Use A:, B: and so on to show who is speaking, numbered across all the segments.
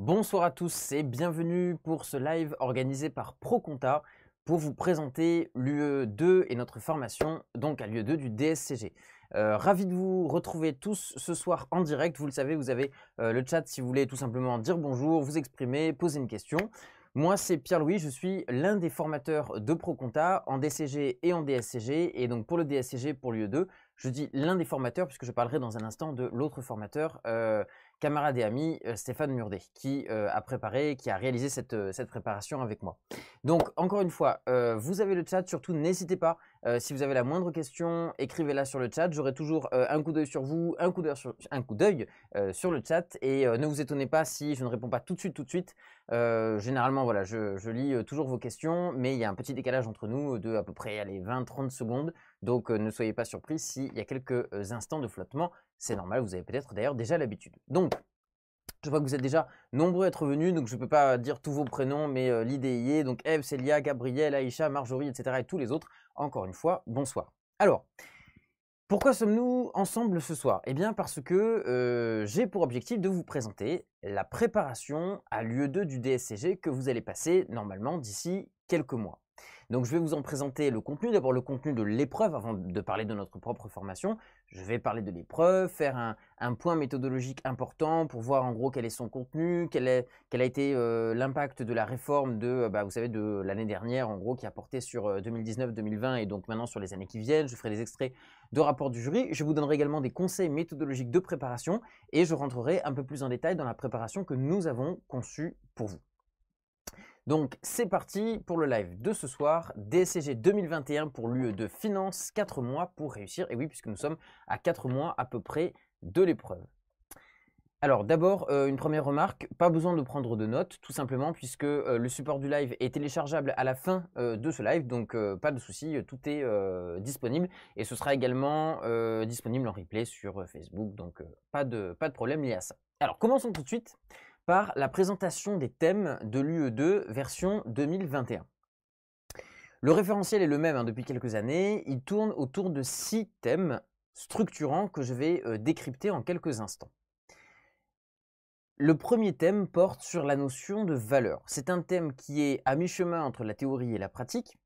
A: Bonsoir à tous et bienvenue pour ce live organisé par Proconta pour vous présenter l'UE2 et notre formation donc à l'UE2 du DSCG. Euh, ravi de vous retrouver tous ce soir en direct. Vous le savez, vous avez euh, le chat si vous voulez tout simplement dire bonjour, vous exprimer, poser une question. Moi, c'est Pierre-Louis, je suis l'un des formateurs de Proconta en DCG et en DSCG. Et donc pour le DSCG, pour l'UE2, je dis l'un des formateurs puisque je parlerai dans un instant de l'autre formateur euh, camarade et ami euh, Stéphane Murdet, qui euh, a préparé, qui a réalisé euh, cette, préparation avec moi. Donc, encore une fois, vous avez le chat, surtout n'hésitez pas, si vous avez la moindre question, écrivez-la sur le chat, j'aurai toujours un coup d'œil sur vous, un coup d'œil sur, sur, le chat, et ne vous étonnez pas si je ne réponds pas tout de suite, tout de suite. généralement, voilà, je, lis toujours vos questions, mais il y a un petit décalage entre nous de à peu près, les 20-30 secondes, donc euh, ne soyez pas surpris s'il y a quelques euh, instants de flottement. C'est normal, vous avez peut-être d'ailleurs déjà l'habitude. Donc, je vois que vous êtes déjà nombreux à être venus, donc je ne peux pas dire tous vos prénoms, mais euh, l'idée y est. Donc Eve, Célia, Gabriel, Aïcha, Marjorie, etc. et tous les autres. Encore une fois, bonsoir. Alors, pourquoi sommes-nous ensemble ce soir Eh bien parce que j'ai pour objectif de vous présenter la préparation à l'UE2 du DSCG que vous allez passer normalement d'ici quelques mois. Donc je vais vous en présenter le contenu, d'abord le contenu de l'épreuve avant de parler de notre propre formation. Je vais parler de l'épreuve, faire un, point méthodologique important pour voir en gros quel est son contenu, quel, a été euh, l'impact de la réforme de, euh, bah, vous savez, de l'année dernière en gros qui a porté sur 2019, euh, 2020 et donc maintenant sur les années qui viennent. Je ferai des extraits de rapports du jury. Je vous donnerai également des conseils méthodologiques de préparation et je rentrerai un peu plus en détail dans la préparation que nous avons conçue pour vous. Donc c'est parti pour le live de ce soir, DCG 2021 pour l'UE de Finance, 4 mois pour réussir, et oui puisque nous sommes à 4 mois à peu près de l'épreuve. Alors d'abord, euh, une première remarque, pas besoin de prendre de notes, tout simplement puisque euh, le support du live est téléchargeable à la fin euh, de ce live, donc pas de souci, tout est disponible, et ce sera également disponible en replay sur Facebook, donc pas, de, pas de problème lié à ça. Alors commençons tout de suite par la présentation des thèmes de l'UE2 version 2021. Le référentiel est le même hein, depuis quelques années, il tourne autour de six thèmes structurants que je vais euh, décrypter en quelques instants. Le premier thème porte sur la notion de valeur. C'est un thème qui est à mi-chemin entre la théorie et la pratique,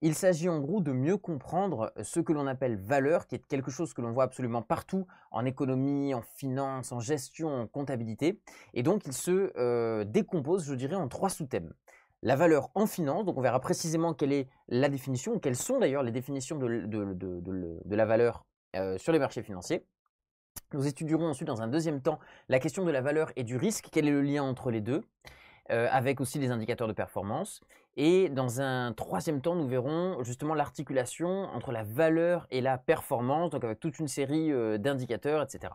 A: il s'agit en gros de mieux comprendre euh, ce que l'on appelle valeur, qui est quelque chose que l'on voit absolument partout en économie, en finance, en gestion, en comptabilité. Et donc il se euh, décompose, je dirais, en trois sous-thèmes. La valeur en finance, donc on verra précisément quelle est la définition, quelles sont d'ailleurs les définitions de, la valeur euh, sur les marchés financiers. Nous étudierons ensuite dans un deuxième temps la question de la valeur et du risque, quel est le lien entre les deux, avec aussi les indicateurs de performance. Et dans un troisième temps, nous verrons justement l'articulation entre la valeur et la performance, donc avec toute une série euh, d'indicateurs, etc.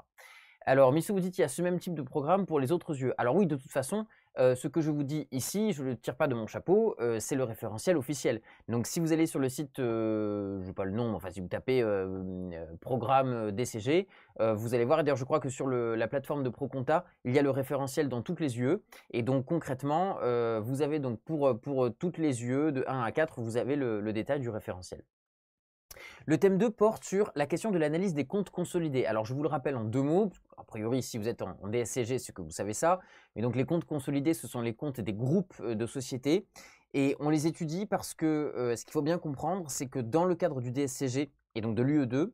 A: Alors, Missou, vous dites, qu'il y a ce même type de programme pour les autres yeux. Alors oui, de toute façon, euh, ce que je vous dis ici, je ne le tire pas de mon chapeau, euh, c'est le référentiel officiel. Donc, si vous allez sur le site, je euh, je sais pas le nom, enfin, si vous tapez programme DCG, vous allez voir, d'ailleurs, je crois que sur la plateforme de Proconta, il y a le référentiel dans toutes les yeux. Et donc, concrètement, vous avez donc pour, toutes les yeux, de 1 à 4, vous avez le détail du référentiel. Le thème 2 porte sur la question de l'analyse des comptes consolidés. Alors je vous le rappelle en deux mots, a priori si vous êtes en, DSCG, c'est que vous savez ça, mais donc les comptes consolidés, ce sont les comptes des groupes euh, de sociétés, et on les étudie parce que euh, ce qu'il faut bien comprendre, c'est que dans le cadre du DSCG et donc de l'UE2,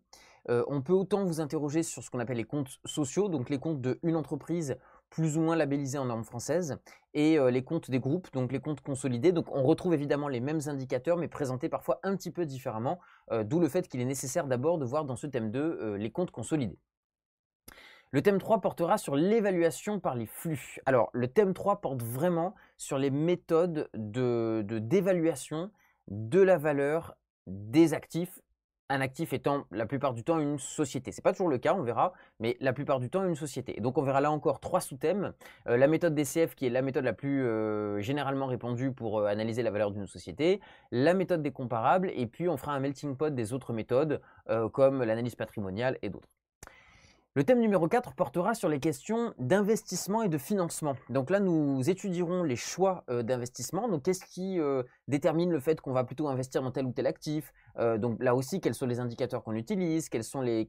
A: euh, on peut autant vous interroger sur ce qu'on appelle les comptes sociaux, donc les comptes d'une entreprise plus ou moins labellisés en normes françaises, et euh, les comptes des groupes, donc les comptes consolidés. Donc on retrouve évidemment les mêmes indicateurs, mais présentés parfois un petit peu différemment, euh, d'où le fait qu'il est nécessaire d'abord de voir dans ce thème 2 euh, les comptes consolidés. Le thème 3 portera sur l'évaluation par les flux. Alors le thème 3 porte vraiment sur les méthodes d'évaluation de, d'évaluation de la valeur des actifs un actif étant la plupart du temps une société. C'est pas toujours le cas, on verra, mais la plupart du temps une société. donc on verra là encore trois sous-thèmes. Euh, la méthode DCF qui est la méthode la plus euh, généralement répandue pour euh, analyser la valeur d'une société, la méthode des comparables, et puis on fera un melting pot des autres méthodes comme l'analyse patrimoniale et d'autres. Le thème numéro 4 portera sur les questions d'investissement et de financement. Donc là, nous étudierons les choix euh, d'investissement. Donc, qu'est-ce qui euh, détermine le fait qu'on va plutôt investir dans tel ou tel actif euh, Donc là aussi, quels sont les indicateurs qu'on utilise Quels sont les,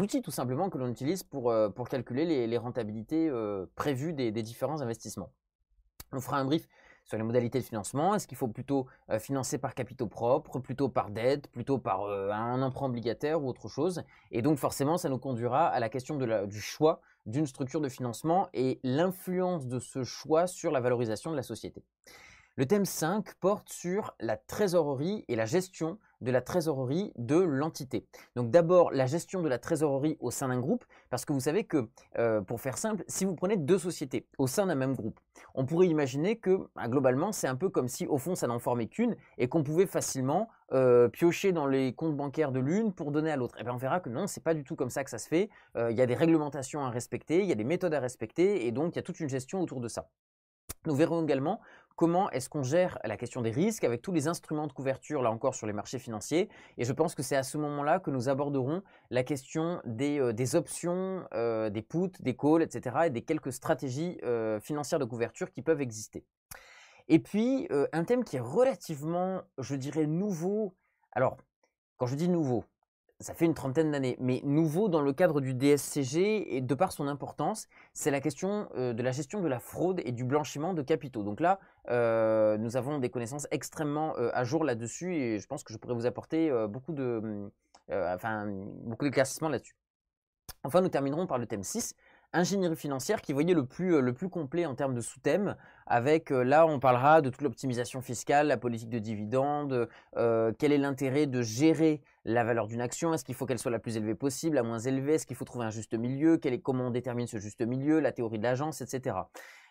A: outils tout simplement que l'on utilise pour, calculer les, rentabilités prévues des différents investissements on fera un brief sur les modalités de financement. Est-ce qu'il faut plutôt euh, financer par capitaux propres, plutôt par dette, plutôt par euh, un emprunt obligataire ou autre chose Et donc forcément, ça nous conduira à la question du choix d'une structure de financement et l'influence de ce choix sur la valorisation de la société. Le thème 5 porte sur la trésorerie et la gestion de la trésorerie de l'entité. Donc d'abord la gestion de la trésorerie au sein d'un groupe, parce que vous savez que, euh, pour faire simple, si vous prenez deux sociétés au sein d'un même groupe, on pourrait imaginer que bah, globalement c'est un peu comme si au fond ça n'en formait qu'une et qu'on pouvait facilement euh, piocher dans les comptes bancaires de l'une pour donner à l'autre. Et eh bien on verra que non, c'est pas du tout comme ça que ça se fait. Euh, il y a des réglementations à respecter, il y a des méthodes à respecter et donc il y a toute une gestion autour de ça. Nous verrons également comment est-ce qu'on gère la question des risques avec tous les instruments de couverture, là encore, sur les marchés financiers. Et je pense que c'est à ce moment-là que nous aborderons la question des, euh, options, euh, des puts, des calls, etc., et des quelques stratégies euh, financières de couverture qui peuvent exister. Et puis, un thème qui est relativement, je dirais, nouveau. Alors, quand je dis nouveau, ça fait une trentaine d'années. Mais nouveau dans le cadre du DSCG et de par son importance, c'est la question euh, de la gestion de la fraude et du blanchiment de capitaux. Donc là, euh, nous avons des connaissances extrêmement euh, à jour là-dessus et je pense que je pourrais vous apporter beaucoup de, enfin, beaucoup d'éclaircissements là-dessus. Enfin, nous terminerons par le thème 6, ingénierie financière qui voyait le plus, euh, le plus complet en termes de sous-thèmes. Avec euh, là, on parlera de toute l'optimisation fiscale, la politique de dividendes, euh, quel est l'intérêt de gérer la valeur d'une action, est-ce qu'il faut qu'elle soit la plus élevée possible, la moins élevée, est-ce qu'il faut trouver un juste milieu, est, comment on détermine ce juste milieu, la théorie de l'agence, etc.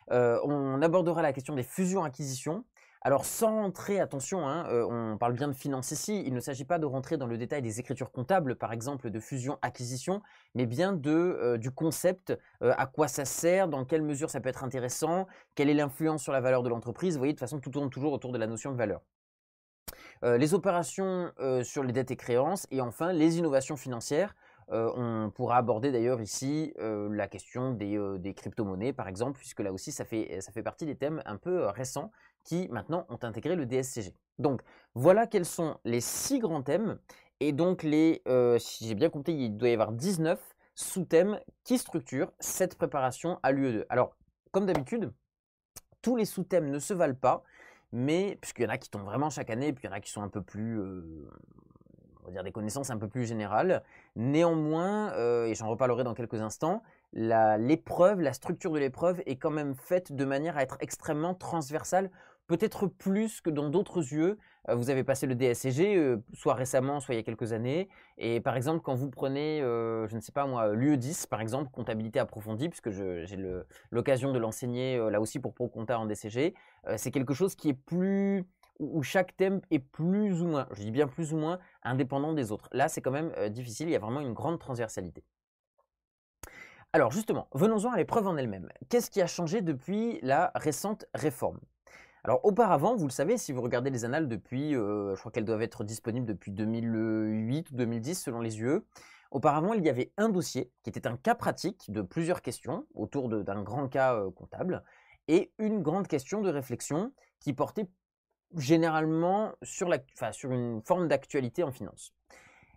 A: on abordera la question des fusions-acquisitions alors sans entrer, attention, hein, euh, on parle bien de finance ici, il ne s'agit pas de rentrer dans le détail des écritures comptables, par exemple de fusion-acquisition, mais bien de, euh, du concept, euh, à quoi ça sert, dans quelle mesure ça peut être intéressant, quelle est l'influence sur la valeur de l'entreprise, vous voyez, de toute façon tout tourne toujours autour de la notion de valeur. les opérations sur les dettes et créances, et enfin les innovations financières, euh, on pourra aborder d'ailleurs ici euh, la question euh, des, crypto-monnaies, par exemple, puisque là aussi, ça fait, ça fait partie des thèmes un peu récents qui maintenant ont intégré le DSCG. Donc, voilà quels sont les six grands thèmes. Et donc, les, si j'ai bien compté, il doit y avoir 19 sous-thèmes qui structurent cette préparation à l'UE2. Alors, comme d'habitude, tous les sous-thèmes ne se valent pas, mais puisqu'il y en a qui tombent vraiment chaque année, et puis il y en a qui sont un peu plus dire des connaissances un peu plus générales. Néanmoins, euh, et j'en reparlerai dans quelques instants, l'épreuve, la, structure de l'épreuve est quand même faite de manière à être extrêmement transversale, peut-être plus que dans d'autres yeux. Euh, vous avez passé le DSCG, euh, soit récemment, soit il y a quelques années. Et par exemple, quand vous prenez, je ne sais pas moi, l'UE10, par exemple, comptabilité approfondie, puisque j'ai l'occasion de l'enseigner là aussi pour ProConta en DSCG, c'est quelque chose qui est plus où, chaque thème est plus ou moins, je dis bien plus ou moins, indépendant des autres. Là, c'est quand même euh, difficile, il y a vraiment une grande transversalité. Alors justement, venons-en à l'épreuve en elle-même. Qu'est-ce qui a changé depuis la récente réforme alors auparavant, vous le savez, si vous regardez les annales depuis, euh, je crois qu'elles doivent être disponibles depuis 2008 ou 2010 selon les yeux. auparavant il y avait un dossier qui était un cas pratique de plusieurs questions autour d'un grand cas euh, comptable et une grande question de réflexion qui portait généralement sur, une forme d'actualité en finance.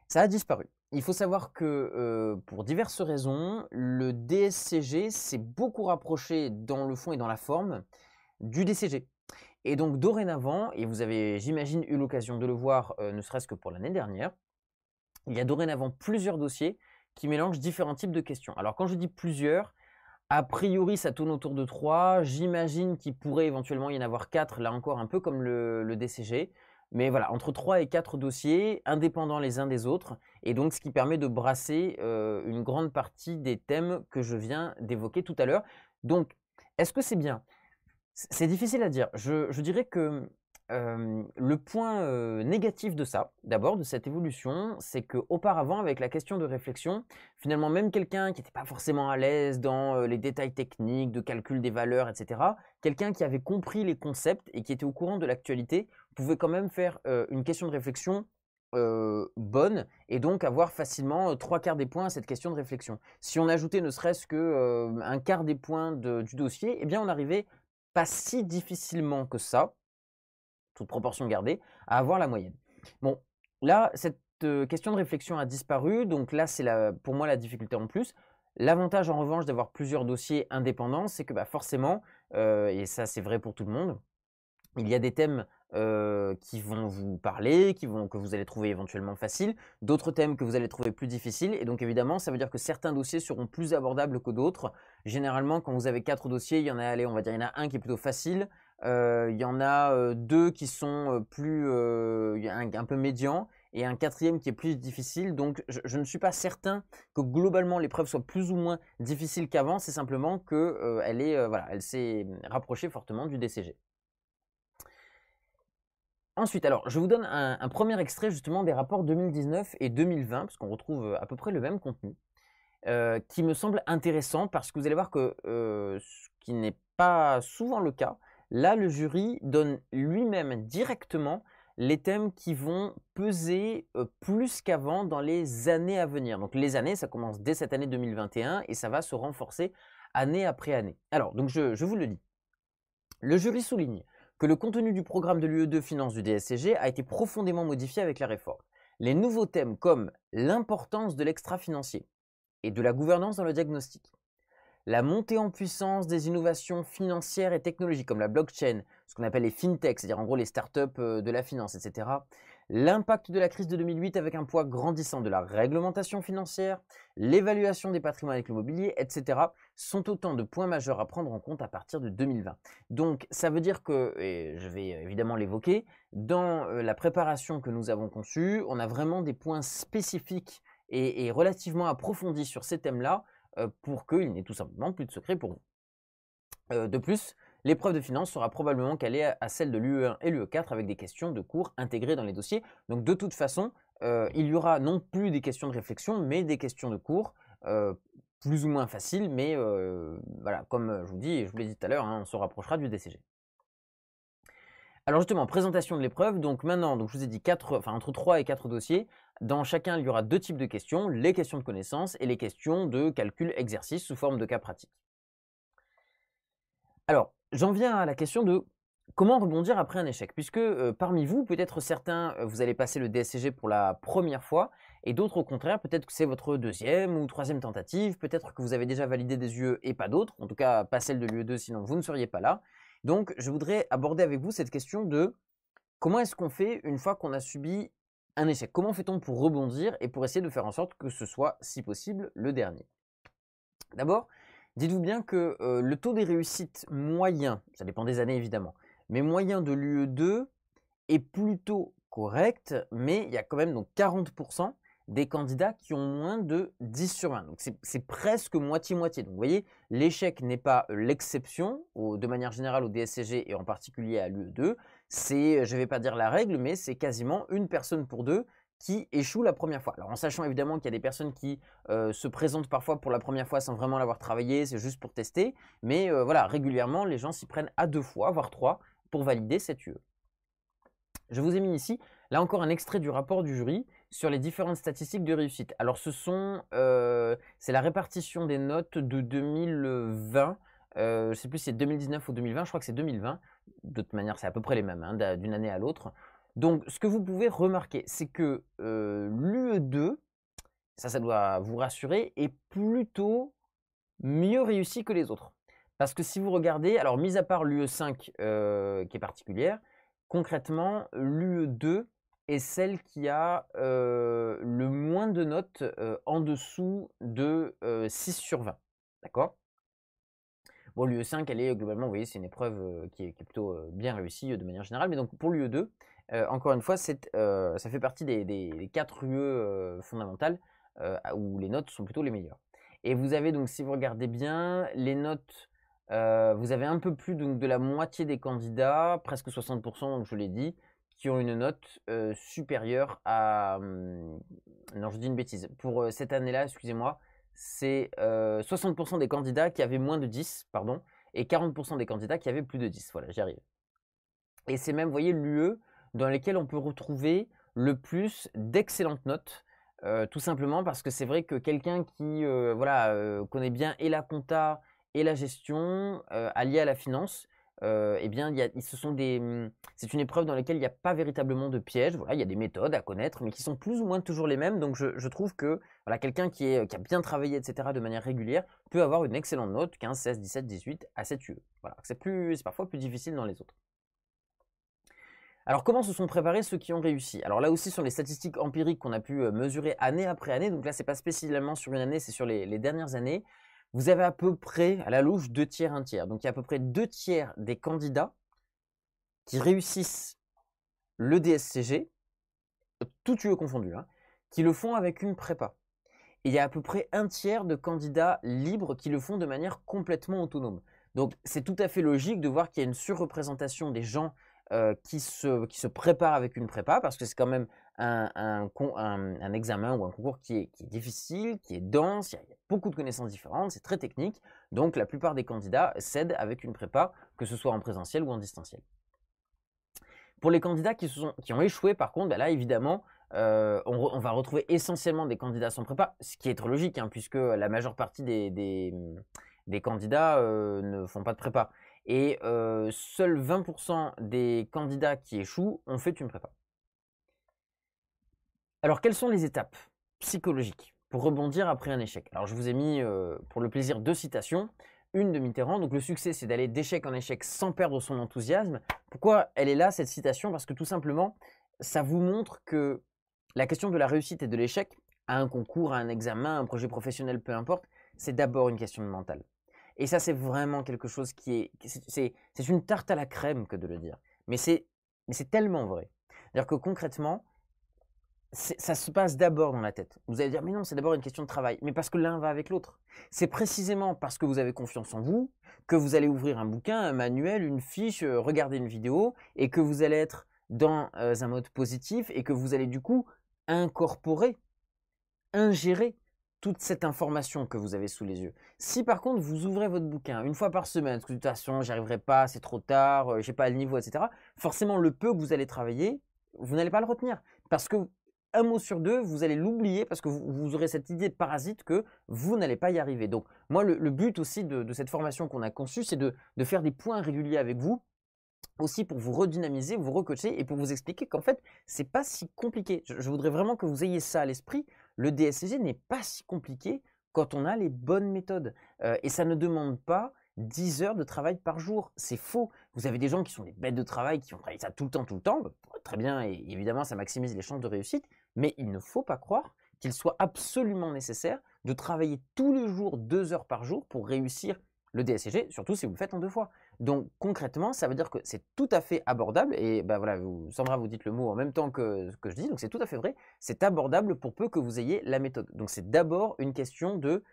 A: Ça a disparu. Il faut savoir que euh, pour diverses raisons, le DSCG s'est beaucoup rapproché dans le fond et dans la forme du DCG. Et donc dorénavant, et vous avez j'imagine eu l'occasion de le voir euh, ne serait-ce que pour l'année dernière, il y a dorénavant plusieurs dossiers qui mélangent différents types de questions. Alors quand je dis plusieurs, a priori, ça tourne autour de 3. J'imagine qu'il pourrait éventuellement y en avoir 4, là encore un peu comme le, DCG. Mais voilà, entre 3 et 4 dossiers, indépendants les uns des autres, et donc ce qui permet de brasser euh, une grande partie des thèmes que je viens d'évoquer tout à l'heure. Donc, est-ce que c'est bien C'est difficile à dire. je dirais que le point négatif de ça, d'abord, de cette évolution, c'est qu'auparavant, avec la question de réflexion, finalement, même quelqu'un qui n'était pas forcément à l'aise dans les détails techniques, de calcul des valeurs, etc., quelqu'un qui avait compris les concepts et qui était au courant de l'actualité, pouvait quand même faire une question de réflexion bonne et donc avoir facilement trois quarts des points à cette question de réflexion. Si on ajoutait ne serait-ce que un quart des points du dossier, eh bien on arrivait pas si difficilement que ça toute proportion gardée, à avoir la moyenne. Bon, là, cette euh, question de réflexion a disparu, donc là, c'est pour moi la difficulté en plus. L'avantage en revanche d'avoir plusieurs dossiers indépendants, c'est que bah, forcément, euh, et ça c'est vrai pour tout le monde, il y a des thèmes euh, qui vont vous parler, qui vont, que vous allez trouver éventuellement faciles, d'autres thèmes que vous allez trouver plus difficiles, et donc évidemment ça veut dire que certains dossiers seront plus abordables que d'autres. Généralement quand vous avez quatre dossiers, il y en a, allez, on va dire, il y en a un qui est plutôt facile, euh, il y en a deux qui sont plus un, peu médiants et un quatrième qui est plus difficile. Donc je, ne suis pas certain que globalement l'épreuve soit plus ou moins difficile qu'avant. C'est simplement que elle s'est rapprochée fortement du DCG. Ensuite, alors, je vous donne un, premier extrait justement des rapports 2019 et 2020, parce qu'on retrouve à peu près le même contenu, qui me semble intéressant parce que vous allez voir que ce qui n'est pas souvent le cas, Là, le jury donne lui-même directement les thèmes qui vont peser euh, plus qu'avant dans les années à venir. Donc les années, ça commence dès cette année 2021 et ça va se renforcer année après année. Alors, donc je, je vous le dis. Le jury souligne que le contenu du programme de l'UE2 Finance du DSCG a été profondément modifié avec la réforme. Les nouveaux thèmes comme l'importance de l'extra-financier et de la gouvernance dans le diagnostic, la montée en puissance des innovations financières et technologiques comme la blockchain, ce qu'on appelle les fintechs, c'est-à-dire en gros les startups euh, de la finance, etc. L'impact de la crise de 2008 avec un poids grandissant de la réglementation financière, l'évaluation des patrimoines avec l'immobilier, etc. sont autant de points majeurs à prendre en compte à partir de 2020. Donc ça veut dire que, et je vais évidemment l'évoquer, dans euh, la préparation que nous avons conçue, on a vraiment des points spécifiques et, et relativement approfondis sur ces thèmes-là euh, pour qu'il n'ait tout simplement plus de secret pour vous. Euh, de plus, L'épreuve de finance sera probablement calée à celle de l'UE1 et l'UE4 avec des questions de cours intégrées dans les dossiers. Donc de toute façon, euh, il y aura non plus des questions de réflexion, mais des questions de cours plus ou moins faciles. Mais voilà, comme je vous dis, je vous l'ai dit tout à l'heure, hein, on se rapprochera du DCG. Alors justement, présentation de l'épreuve. Donc maintenant, donc je vous ai dit quatre, enfin, entre 3 et 4 dossiers. Dans chacun, il y aura deux types de questions, les questions de connaissances et les questions de calcul exercice sous forme de cas pratiques. Alors, j'en viens à la question de comment rebondir après un échec, puisque euh, parmi vous, peut-être certains, euh, vous allez passer le DSCG pour la première fois, et d'autres au contraire, peut-être que c'est votre deuxième ou troisième tentative, peut-être que vous avez déjà validé des UE et pas d'autres, en tout cas pas celle de l'UE2, sinon vous ne seriez pas là. Donc, je voudrais aborder avec vous cette question de comment est-ce qu'on fait une fois qu'on a subi un échec Comment fait-on pour rebondir et pour essayer de faire en sorte que ce soit, si possible, le dernier D'abord, dites-vous bien que le taux des réussites moyen, ça dépend des années évidemment, mais moyen de l'UE2 est plutôt correct, mais il y a quand même donc 40% des candidats qui ont moins de 10 sur 20. Donc c'est presque moitié-moitié. Donc vous voyez, l'échec n'est pas l'exception de manière générale au DSCG et en particulier à l'UE2. C'est, je ne vais pas dire la règle, mais c'est quasiment une personne pour deux qui échoue la première fois. Alors en sachant évidemment qu'il y a des personnes qui euh, se présentent parfois pour la première fois sans vraiment l'avoir travaillé, c'est juste pour tester, mais euh, voilà, régulièrement les gens s'y prennent à deux fois, voire trois, pour valider cette UE. Je vous ai mis ici, là encore, un extrait du rapport du jury sur les différentes statistiques de réussite. Alors, ce sont, euh, c'est la répartition des notes de 2020. Euh, je sais plus si c'est 2019 ou 2020, je crois que c'est 2020. De toute manière, c'est à peu près les mêmes, hein, d'une année à l'autre. Donc, ce que vous pouvez remarquer, c'est que euh, l'UE2, ça, ça doit vous rassurer, est plutôt mieux réussi que les autres. Parce que si vous regardez, alors, mis à part l'UE5 qui est particulière, concrètement, l'UE2, est celle qui a le moins de notes en dessous de 6 sur 20. D'accord Bon, l'UE5, elle est globalement, vous voyez, c'est une épreuve qui est, plutôt bien réussie de manière générale. Mais donc pour l'UE2, encore une fois, ça fait partie des, des, quatre UE fondamentales où les notes sont plutôt les meilleures. Et vous avez donc, si vous regardez bien, les notes vous avez un peu plus donc, de la moitié des candidats, presque 60%, donc je l'ai dit, qui ont une note euh, supérieure à... Hmm, non, je dis une bêtise. Pour euh, cette année-là, excusez-moi, c'est 60% euh, des candidats qui avaient moins de 10, pardon, et 40% des candidats qui avaient plus de 10. Voilà, j'y arrive. Et c'est même, vous voyez, l'UE dans lequel on peut retrouver le plus d'excellentes notes, tout simplement parce que c'est vrai que quelqu'un qui voilà, connaît bien et la compta et la gestion alliée à la finance, eh bien, sont des, mmh, c'est une épreuve dans laquelle il n'y a pas véritablement de piège. Voilà, il y a des méthodes à connaître, mais qui sont plus ou moins toujours les mêmes. Donc, je, trouve que voilà, quelqu'un qui, a bien travaillé, etc., de manière régulière, peut avoir une excellente note 15, 16, 17, 18 à 7 UE. Voilà, c'est plus, parfois plus difficile dans les autres. Alors comment se sont préparés ceux qui ont réussi Alors là aussi sur les statistiques empiriques qu'on a pu mesurer année après année, donc là n'est pas spécialement sur une année, c'est sur les dernières années, vous avez à peu près, à la louche, deux tiers, un tiers. Donc il y a à peu près deux tiers des candidats qui réussissent le DSCG, tout veux confondu, hein. qui le font avec une prépa. Et il y a à peu près un tiers de candidats libres qui le font de manière complètement autonome. Donc c'est tout à fait logique de voir qu'il y a une surreprésentation des gens euh, qui, qui se préparent avec une prépa, parce que c'est quand même un, examen ou un concours qui est, difficile, qui est dense, il y, a, beaucoup de connaissances différentes, c'est très technique. Donc la plupart des candidats cèdent avec une prépa, que ce soit en présentiel ou en distanciel. Pour les candidats qui, ont échoué, par contre, bah là, évidemment, euh, on, va retrouver essentiellement des candidats sans prépa, ce qui est trop logique, hein, puisque la majeure partie des, candidats euh, ne font pas de prépa. Et euh, seuls 20% des candidats qui échouent ont fait une prépa. Alors, quelles sont les étapes psychologiques pour rebondir après un échec Alors, je vous ai mis, euh, pour le plaisir, deux citations. Une de Mitterrand, donc le succès, c'est d'aller d'échec en échec sans perdre son enthousiasme. Pourquoi elle est là, cette citation Parce que tout simplement, ça vous montre que la question de la réussite et de l'échec, à un concours, à un examen, à un projet professionnel, peu importe, c'est d'abord une question de mental. Et ça, c'est vraiment quelque chose qui est. C'est une tarte à la crème que de le dire. Mais c'est tellement vrai. C'est-à-dire que concrètement, ça se passe d'abord dans la tête. Vous allez dire, mais non, c'est d'abord une question de travail. Mais parce que l'un va avec l'autre. C'est précisément parce que vous avez confiance en vous que vous allez ouvrir un bouquin, un manuel, une fiche, euh, regarder une vidéo et que vous allez être dans euh, un mode positif et que vous allez du coup incorporer, ingérer toute cette information que vous avez sous les yeux. Si par contre vous ouvrez votre bouquin une fois par semaine, parce que de toute façon j'y arriverai pas, c'est trop tard, euh, j'ai pas le niveau, etc. Forcément le peu que vous allez travailler, vous n'allez pas le retenir parce que un mot sur deux, vous allez l'oublier parce que vous, aurez cette idée de parasite que vous n'allez pas y arriver. Donc moi, le, but aussi de, cette formation qu'on a conçue, c'est de, faire des points réguliers avec vous aussi pour vous redynamiser, vous recocher et pour vous expliquer qu'en fait, ce n'est pas si compliqué. Je, voudrais vraiment que vous ayez ça à l'esprit. Le DSCG n'est pas si compliqué quand on a les bonnes méthodes. Euh, et ça ne demande pas 10 heures de travail par jour. C'est faux. Vous avez des gens qui sont des bêtes de travail, qui ont travaillé ça tout le temps, tout le temps. Bah, très bien, et évidemment, ça maximise les chances de réussite. Mais il ne faut pas croire qu'il soit absolument nécessaire de travailler tous les jours, deux heures par jour, pour réussir le DSCG, surtout si vous le faites en deux fois. Donc concrètement, ça veut dire que c'est tout à fait abordable, et ben voilà, vous, Sandra vous dites le mot en même temps que ce que je dis, donc c'est tout à fait vrai, c'est abordable pour peu que vous ayez la méthode. Donc c'est d'abord une question de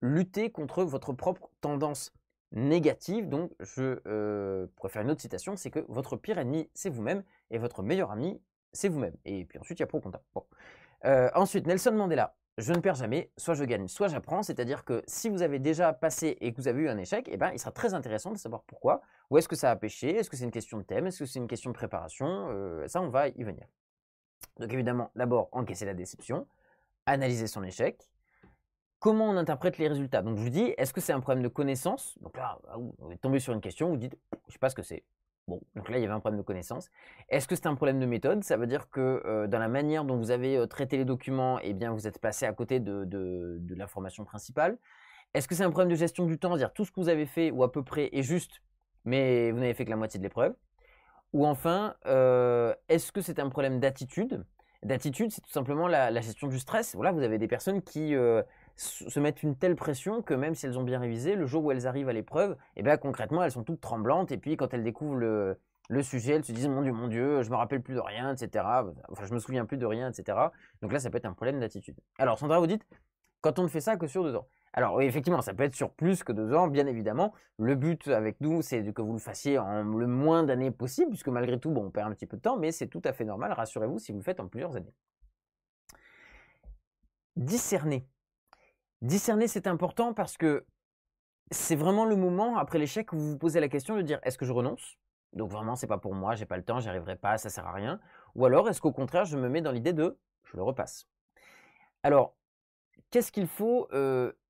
A: lutter contre votre propre tendance négative. Donc, je euh, préfère pourrais faire une autre citation, c'est que votre pire ennemi, c'est vous-même, et votre meilleur ami, c'est vous-même. Et puis ensuite, il y a pro contact euh, ensuite, Nelson Mandela. Je ne perds jamais, soit je gagne, soit j'apprends. C'est-à-dire que si vous avez déjà passé et que vous avez eu un échec, eh ben, il sera très intéressant de savoir pourquoi. Où est-ce que ça a pêché Est-ce que c'est une question de thème Est-ce que c'est une question de préparation euh, Ça, on va y venir. Donc évidemment, d'abord, encaisser la déception, analyser son échec, comment on interprète les résultats. Donc je vous dis, est-ce que c'est un problème de connaissance Donc là, vous êtes tombé sur une question, vous dites, je ne sais pas ce que c'est, Bon, donc là, il y avait un problème de connaissance. Est-ce que c'est un problème de méthode Ça veut dire que euh, dans la manière dont vous avez euh, traité les documents, eh bien, vous êtes passé à côté de, de, l'information principale. Est-ce que c'est un problème de gestion du temps, cest à dire tout ce que vous avez fait ou à peu près est juste, mais vous n'avez fait que la moitié de l'épreuve Ou enfin, euh, est-ce que c'est un problème d'attitude D'attitude, c'est tout simplement la, la, gestion du stress. Voilà, vous avez des personnes qui se mettent une telle pression que même si elles ont bien révisé, le jour où elles arrivent à l'épreuve, et eh bien concrètement, elles sont toutes tremblantes. Et puis quand elles découvrent le, sujet, elles se disent mon Dieu, mon Dieu, je me rappelle plus de rien, etc. Enfin, je me souviens plus de rien, etc. Donc là, ça peut être un problème d'attitude. Alors, Sandra, vous dites, quand on ne fait ça que sur deux ans. Alors, effectivement, ça peut être sur plus que deux ans, bien évidemment. Le but avec nous, c'est que vous le fassiez en le moins d'années possible, puisque malgré tout, bon, on perd un petit peu de temps, mais c'est tout à fait normal, rassurez-vous, si vous le faites en plusieurs années. Discerner. Discerner, c'est important parce que c'est vraiment le moment après l'échec où vous vous posez la question de dire est-ce que je renonce Donc vraiment, c'est pas pour moi, j'ai pas le temps, j'y arriverai pas, ça sert à rien. Ou alors est-ce qu'au contraire, je me mets dans l'idée de je le repasse Alors, qu'est-ce qu'il faut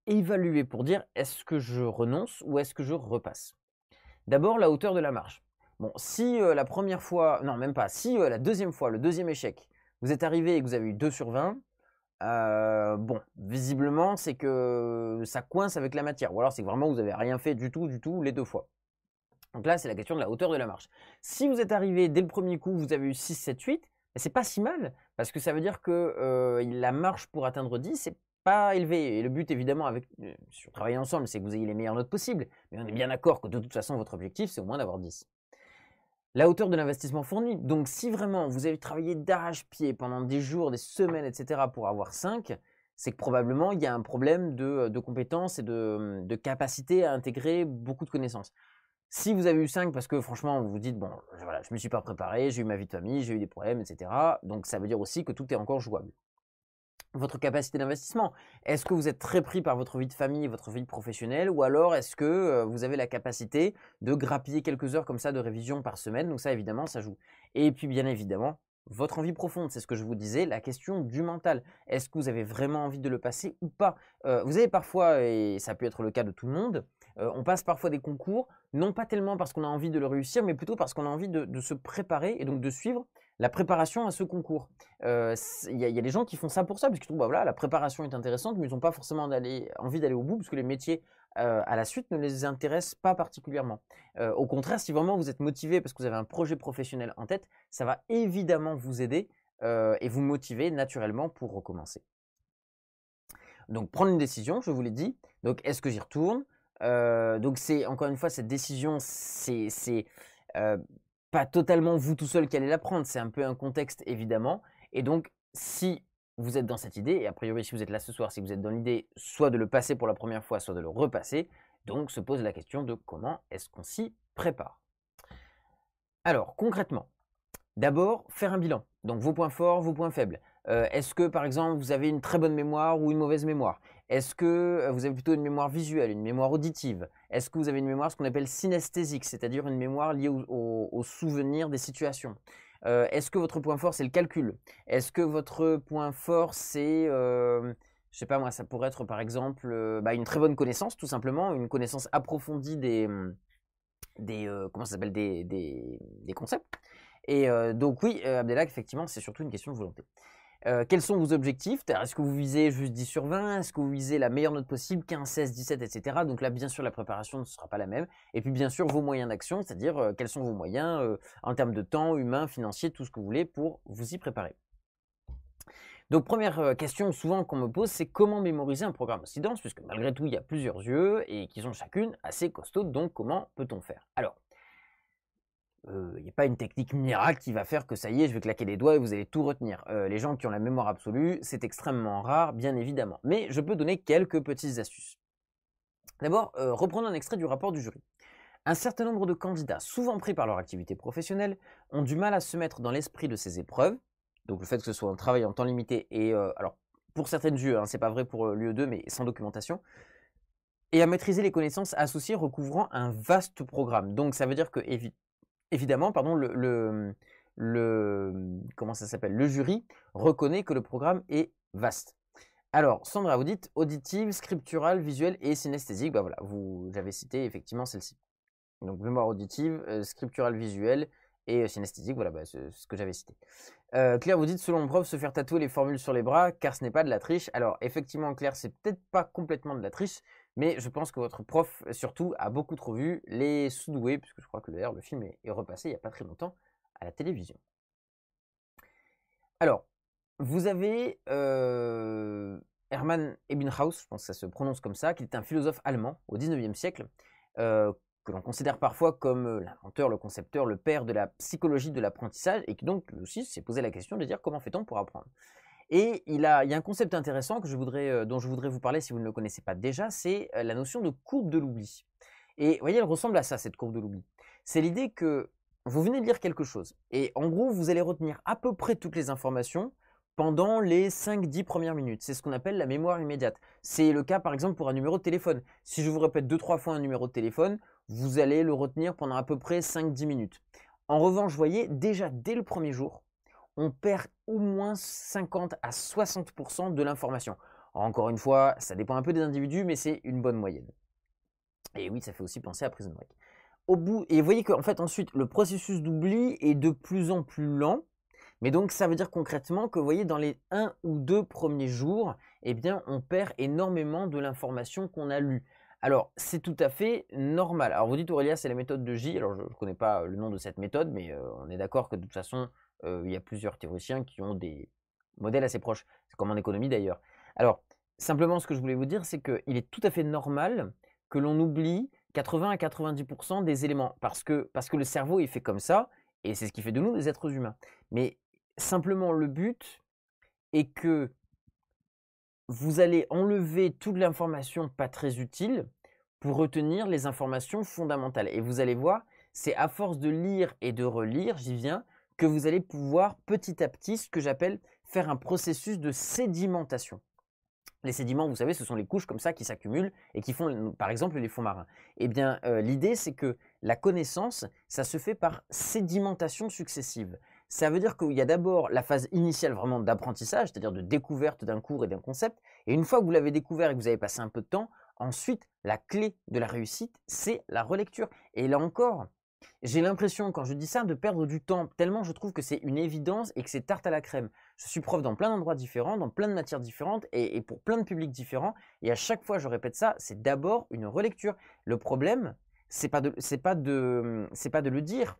A: évaluer pour dire est-ce que je renonce ou est-ce que je repasse D'abord, la hauteur de la marche Bon, si la première fois, non, même pas, si la deuxième fois, le deuxième échec, vous êtes arrivé et que vous avez eu 2 sur 20, euh, bon, visiblement, c'est que ça coince avec la matière. Ou alors, c'est que vraiment, vous n'avez rien fait du tout, du tout, les deux fois. Donc là, c'est la question de la hauteur de la marche. Si vous êtes arrivé dès le premier coup, vous avez eu 6, 7, 8, c'est pas si mal, parce que ça veut dire que euh, la marche pour atteindre 10, c'est pas élevé. Et le but, évidemment, avec, vous euh, sur travailler ensemble, c'est que vous ayez les meilleures notes possibles. Mais on est bien d'accord que de toute façon, votre objectif, c'est au moins d'avoir 10 la hauteur de l'investissement fourni. Donc si vraiment vous avez travaillé d'arrache-pied pendant des jours, des semaines, etc. pour avoir 5, c'est que probablement il y a un problème de, euh, compétences et hum, de, capacité à intégrer beaucoup de connaissances. Si vous avez eu 5 parce que franchement vous vous dites bon voilà, je me suis pas préparé, j'ai eu ma vie de famille, j'ai eu des problèmes, etc. Donc ça veut dire aussi que tout est encore jouable votre capacité d'investissement. Est-ce que vous êtes très pris par votre vie de famille, votre vie professionnelle, ou alors est-ce que euh, vous avez la capacité de grappiller quelques heures comme ça de révision par semaine Donc ça, évidemment, ça joue. Et puis, bien évidemment, votre envie profonde, c'est ce que je vous disais, la question du mental. Est-ce que vous avez vraiment envie de le passer ou pas euh, Vous avez parfois, et ça peut être le cas de tout le monde, euh, on passe parfois des concours, non pas tellement parce qu'on a envie de le réussir, mais plutôt parce qu'on a envie de se préparer et donc de suivre la préparation à ce concours. Euh, il y, a des gens qui font ça pour ça, parce qu'ils trouvent bah voilà, la préparation est intéressante, mais ils n'ont pas forcément envie d'aller au bout, parce que les métiers euh, à la suite ne les intéressent pas particulièrement. Euh, au contraire, si vraiment vous êtes motivé parce que vous avez un projet professionnel en tête, ça va évidemment vous aider et vous motiver naturellement pour recommencer. Donc prendre une décision, je vous l'ai dit. Donc est-ce que j'y retourne Donc c'est encore une fois cette décision, c'est pas totalement vous tout seul qui allez l'apprendre, c'est un peu un contexte évidemment. Et donc, si vous êtes dans cette idée, et a priori si vous êtes là ce soir, si vous êtes dans l'idée soit de le passer pour la première fois, soit de le repasser, donc se pose la question de comment est-ce qu'on s'y prépare. Alors concrètement, d'abord faire un bilan, donc vos points forts, vos points faibles. Euh, est-ce que par exemple vous avez une très bonne mémoire ou une mauvaise mémoire est-ce que euh, vous avez plutôt une mémoire visuelle, une mémoire auditive Est-ce que vous avez une mémoire ce qu'on appelle synesthésique, c'est-à-dire une mémoire liée au, souvenir des situations euh, Est-ce que votre point fort, c'est le calcul Est-ce que votre point fort, c'est... je euh, je sais pas moi, ça pourrait être par exemple bah, une très bonne connaissance, tout simplement, une connaissance approfondie des... comment ça s'appelle des, concepts. Et donc oui, Abdelak, effectivement, c'est surtout une question de volonté. Euh, quels sont vos objectifs Est-ce que vous visez juste 10 sur 20 Est-ce que vous visez la meilleure note possible 15, 16, 17, etc. Donc là, bien sûr, la préparation ne sera pas la même. Et puis, bien sûr, vos moyens d'action, c'est-à-dire euh, quels sont vos moyens euh, en termes de temps, humain, financier, tout ce que vous voulez pour vous y préparer. Donc première question souvent qu'on me pose, c'est comment mémoriser un programme aussi dense, puisque malgré tout, il y a plusieurs yeux et qui sont chacune assez costaud, donc comment peut-on faire Alors, il euh, n'y a pas une technique miracle qui va faire que ça y est, je vais claquer les doigts et vous allez tout retenir. Euh, les gens qui ont la mémoire absolue, c'est extrêmement rare, bien évidemment. Mais je peux donner quelques petites astuces. D'abord, euh, reprenons un extrait du rapport du jury. Un certain nombre de candidats, souvent pris par leur activité professionnelle, ont du mal à se mettre dans l'esprit de ces épreuves. Donc le fait que ce soit un travail en temps limité et alors pour certaines UE, hein, c'est pas vrai pour l'UE2, mais sans documentation, et à maîtriser les connaissances associées recouvrant un vaste programme. Donc ça veut dire que évidemment, pardon, le, comment ça s'appelle Le jury reconnaît que le programme est vaste. Alors, Sandra, vous dites auditive, scripturale, visuelle et synesthésique. Bah voilà, vous avez cité effectivement celle-ci. Donc, mémoire auditive, euh, scripturale, visuelle et euh, synesthésique, voilà, bah, ce que j'avais cité. Euh, Claire, vous dites, selon le prof, se faire tatouer les formules sur les bras, car ce n'est pas de la triche. Alors, effectivement, Claire, c'est peut-être pas complètement de la triche, mais je pense que votre prof, surtout, a beaucoup trop vu les sous puisque je crois que d'ailleurs le film est, repassé il n'y a pas très longtemps à la télévision. Alors, vous avez euh, Hermann Ebbinghaus, je pense que ça se prononce comme ça, qui est un philosophe allemand au 19e siècle, euh, que l'on considère parfois comme euh, l'inventeur, le concepteur, le père de la psychologie de l'apprentissage, et qui donc aussi s'est posé la question de dire comment fait-on pour apprendre. Et il, y a un concept intéressant euh, dont je voudrais vous parler si vous ne le connaissez pas déjà, c'est euh, la notion de courbe de l'oubli. Et vous voyez, elle ressemble à ça, cette courbe de l'oubli. C'est l'idée que vous venez de lire quelque chose, et en gros, vous allez retenir à peu près toutes les informations pendant les 5-10 premières minutes. C'est ce qu'on appelle la mémoire immédiate. C'est le cas, par exemple, pour un numéro de téléphone. Si je vous répète 2-3 fois un numéro de téléphone, vous allez le retenir pendant à peu près 5-10 minutes. En revanche, vous voyez, déjà dès le premier jour, on perd au moins 50 à 60% de l'information. Encore une fois, ça dépend un peu des individus, mais c'est une bonne moyenne. Et oui, ça fait aussi penser à Prison Break. Au bout, et vous voyez qu'en fait, ensuite, le processus d'oubli est de plus en plus lent. Mais donc, ça veut dire concrètement que, vous voyez, dans les 1 ou deux premiers jours, eh bien, on perd énormément de l'information qu'on a lue. Alors, c'est tout à fait normal. Alors, vous dites, Aurélia, c'est la méthode de J. Alors, je ne connais pas le nom de cette méthode, mais euh, on est d'accord que de toute façon, il y a plusieurs théoriciens qui ont des modèles assez proches. C'est comme en économie d'ailleurs. Alors, simplement, ce que je voulais vous dire, c'est qu'il est tout à fait normal que l'on oublie 80 à 90% des éléments parce que, parce que le cerveau est fait comme ça et c'est ce qui fait de nous des êtres humains. Mais simplement, le but est que vous allez enlever toute l'information pas très utile pour retenir les informations fondamentales. Et vous allez voir, c'est à force de lire et de relire, j'y viens, que vous allez pouvoir petit à petit, ce que j'appelle faire un processus de sédimentation. Les sédiments, vous savez, ce sont les couches comme ça qui s'accumulent et qui font, par exemple, les fonds marins. Eh bien, euh, l'idée, c'est que la connaissance, ça se fait par sédimentation successive. Ça veut dire qu'il y a d'abord la phase initiale vraiment d'apprentissage, c'est-à-dire de découverte d'un cours et d'un concept. Et une fois que vous l'avez découvert et que vous avez passé un peu de temps, ensuite, la clé de la réussite, c'est la relecture. Et là encore, j'ai l'impression, quand je dis ça, de perdre du temps, tellement je trouve que c'est une évidence et que c'est tarte à la crème. Je suis prof dans plein d'endroits différents, dans plein de matières différentes et, pour plein de publics différents. Et à chaque fois, je répète ça, c'est d'abord une relecture. Le problème, c'est pas de, pas de, le dire.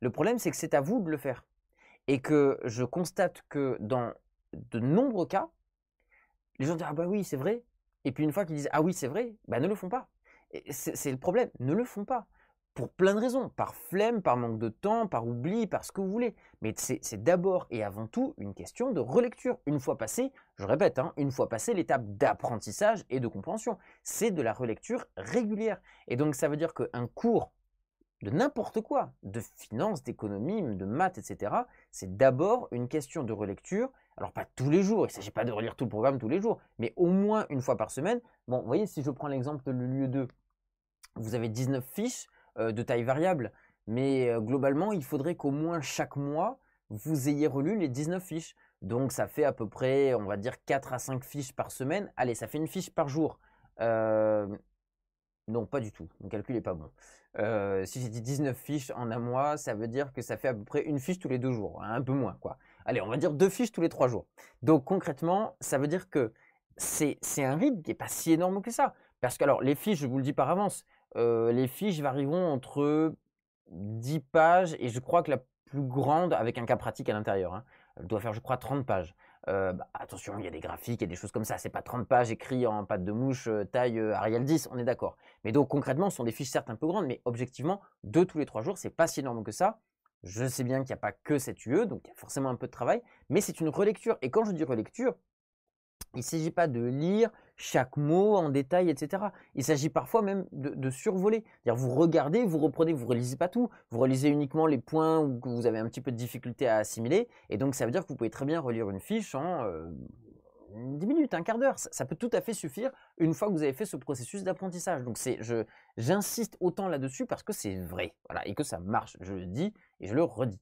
A: Le problème, c'est que c'est à vous de le faire. Et que je constate que dans de nombreux cas, les gens disent Ah bah oui, c'est vrai. Et puis une fois qu'ils disent Ah oui, c'est vrai, bah ne le font pas. C'est le problème, ne le font pas pour plein de raisons, par flemme, par manque de temps, par oubli, par ce que vous voulez. Mais c'est d'abord et avant tout une question de relecture. Une fois passé, je répète, hein, une fois passé l'étape d'apprentissage et de compréhension, c'est de la relecture régulière. Et donc ça veut dire qu'un cours de n'importe quoi, de finance, d'économie, de maths, etc., c'est d'abord une question de relecture. Alors pas tous les jours, il ne s'agit pas de relire tout le programme tous les jours, mais au moins une fois par semaine. Bon, vous voyez, si je prends l'exemple de lieu 2 vous avez 19 fiches, euh, de taille variable. Mais euh, globalement, il faudrait qu'au moins chaque mois, vous ayez relu les 19 fiches. Donc ça fait à peu près, on va dire, 4 à 5 fiches par semaine. Allez, ça fait une fiche par jour. Euh, non, pas du tout. Mon calcul n'est pas bon. si j'ai dit 19 fiches en un mois, ça veut dire que ça fait à peu près une fiche tous les deux jours. Hein, un peu moins, quoi. Allez, on va dire deux fiches tous les trois jours. Donc concrètement, ça veut dire que c'est un rythme qui n'est pas si énorme que ça. Parce que alors, les fiches, je vous le dis par avance, les fiches varieront entre 10 pages et je crois que la plus grande, avec un cas pratique à l'intérieur, hein, doit faire, je crois, 30 pages. Bah, attention, il y a des graphiques et des choses comme ça. C'est pas 30 pages écrites en pâte de mouche, taille Ariel 10, on est d'accord. Mais donc, concrètement, ce sont des fiches certes un peu grandes, mais objectivement, deux tous les trois jours, c'est pas si énorme que ça. Je sais bien qu'il n'y a pas que cette UE, donc il y a forcément un peu de travail, mais c'est une relecture. Et quand je dis relecture, il ne s'agit pas de lire chaque mot en détail, etc. Il s'agit parfois même de, survoler. dire vous regardez, vous reprenez, vous ne relisez pas tout, vous relisez uniquement les points où vous avez un petit peu de difficulté à assimiler, et donc ça veut dire que vous pouvez très bien relire une fiche en 10 euh, minutes, un quart d'heure. Ça, peut tout à fait suffire une fois que vous avez fait ce processus d'apprentissage. Donc c'est, j'insiste autant là-dessus parce que c'est vrai, voilà, et que ça marche. Je le dis et je le redis.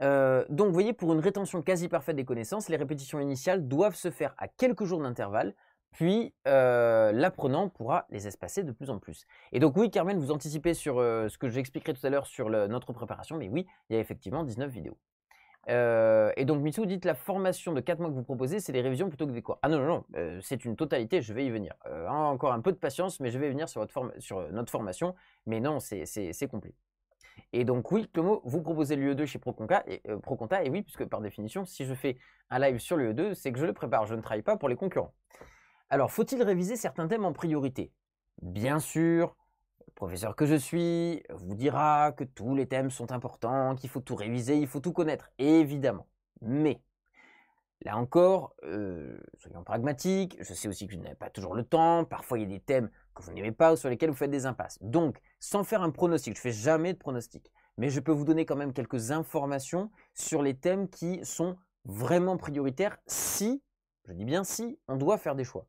A: Euh, donc, vous voyez, pour une rétention quasi parfaite des connaissances, les répétitions initiales doivent se faire à quelques jours d'intervalle, puis euh, l'apprenant pourra les espacer de plus en plus. Et donc, oui, Carmen, vous anticipez sur euh, ce que j'expliquerai tout à l'heure sur notre préparation, mais oui, il y a effectivement 19 vidéos. et donc, Mitsou, dites la formation de 4 mois que vous proposez, c'est les révisions plutôt que des cours. Ah non, non, non, c'est une totalité, je vais y venir. encore un peu de patience, mais je vais venir sur, notre formation. Mais non, c'est complet. Et donc oui, Clomo, vous proposez l'UE2 e chez Proconta et, euh, Proconta, et oui, puisque par définition, si je fais un live sur l'UE2, e c'est que je le prépare, je ne travaille pas pour les concurrents. Alors, faut-il réviser certains thèmes en priorité Bien sûr, le professeur que je suis vous dira que tous les thèmes sont importants, qu'il faut tout réviser, il faut tout connaître, évidemment. Mais, là encore, euh, soyons pragmatiques, je sais aussi que je n'ai pas toujours le temps, parfois il y a des thèmes que vous n'aimez pas ou sur lesquels vous faites des impasses. Donc, sans faire un pronostic, je ne fais jamais de pronostic, mais je peux vous donner quand même quelques informations sur les thèmes qui sont vraiment prioritaires si, je dis bien si, on doit faire des choix.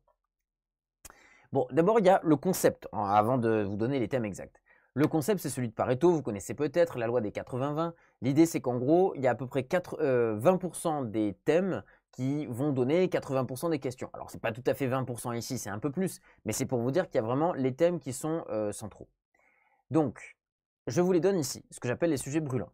A: Bon, d'abord, il y a le concept, hein, avant de vous donner les thèmes exacts. Le concept, c'est celui de Pareto, vous connaissez peut-être la loi des 80-20. L'idée, c'est qu'en gros, il y a à peu près 20% euh, des thèmes qui vont donner 80% des questions. Alors ce n'est pas tout à fait 20% ici, c'est un peu plus, mais c'est pour vous dire qu'il y a vraiment les thèmes qui sont euh, centraux. Donc, je vous les donne ici, ce que j'appelle les sujets brûlants.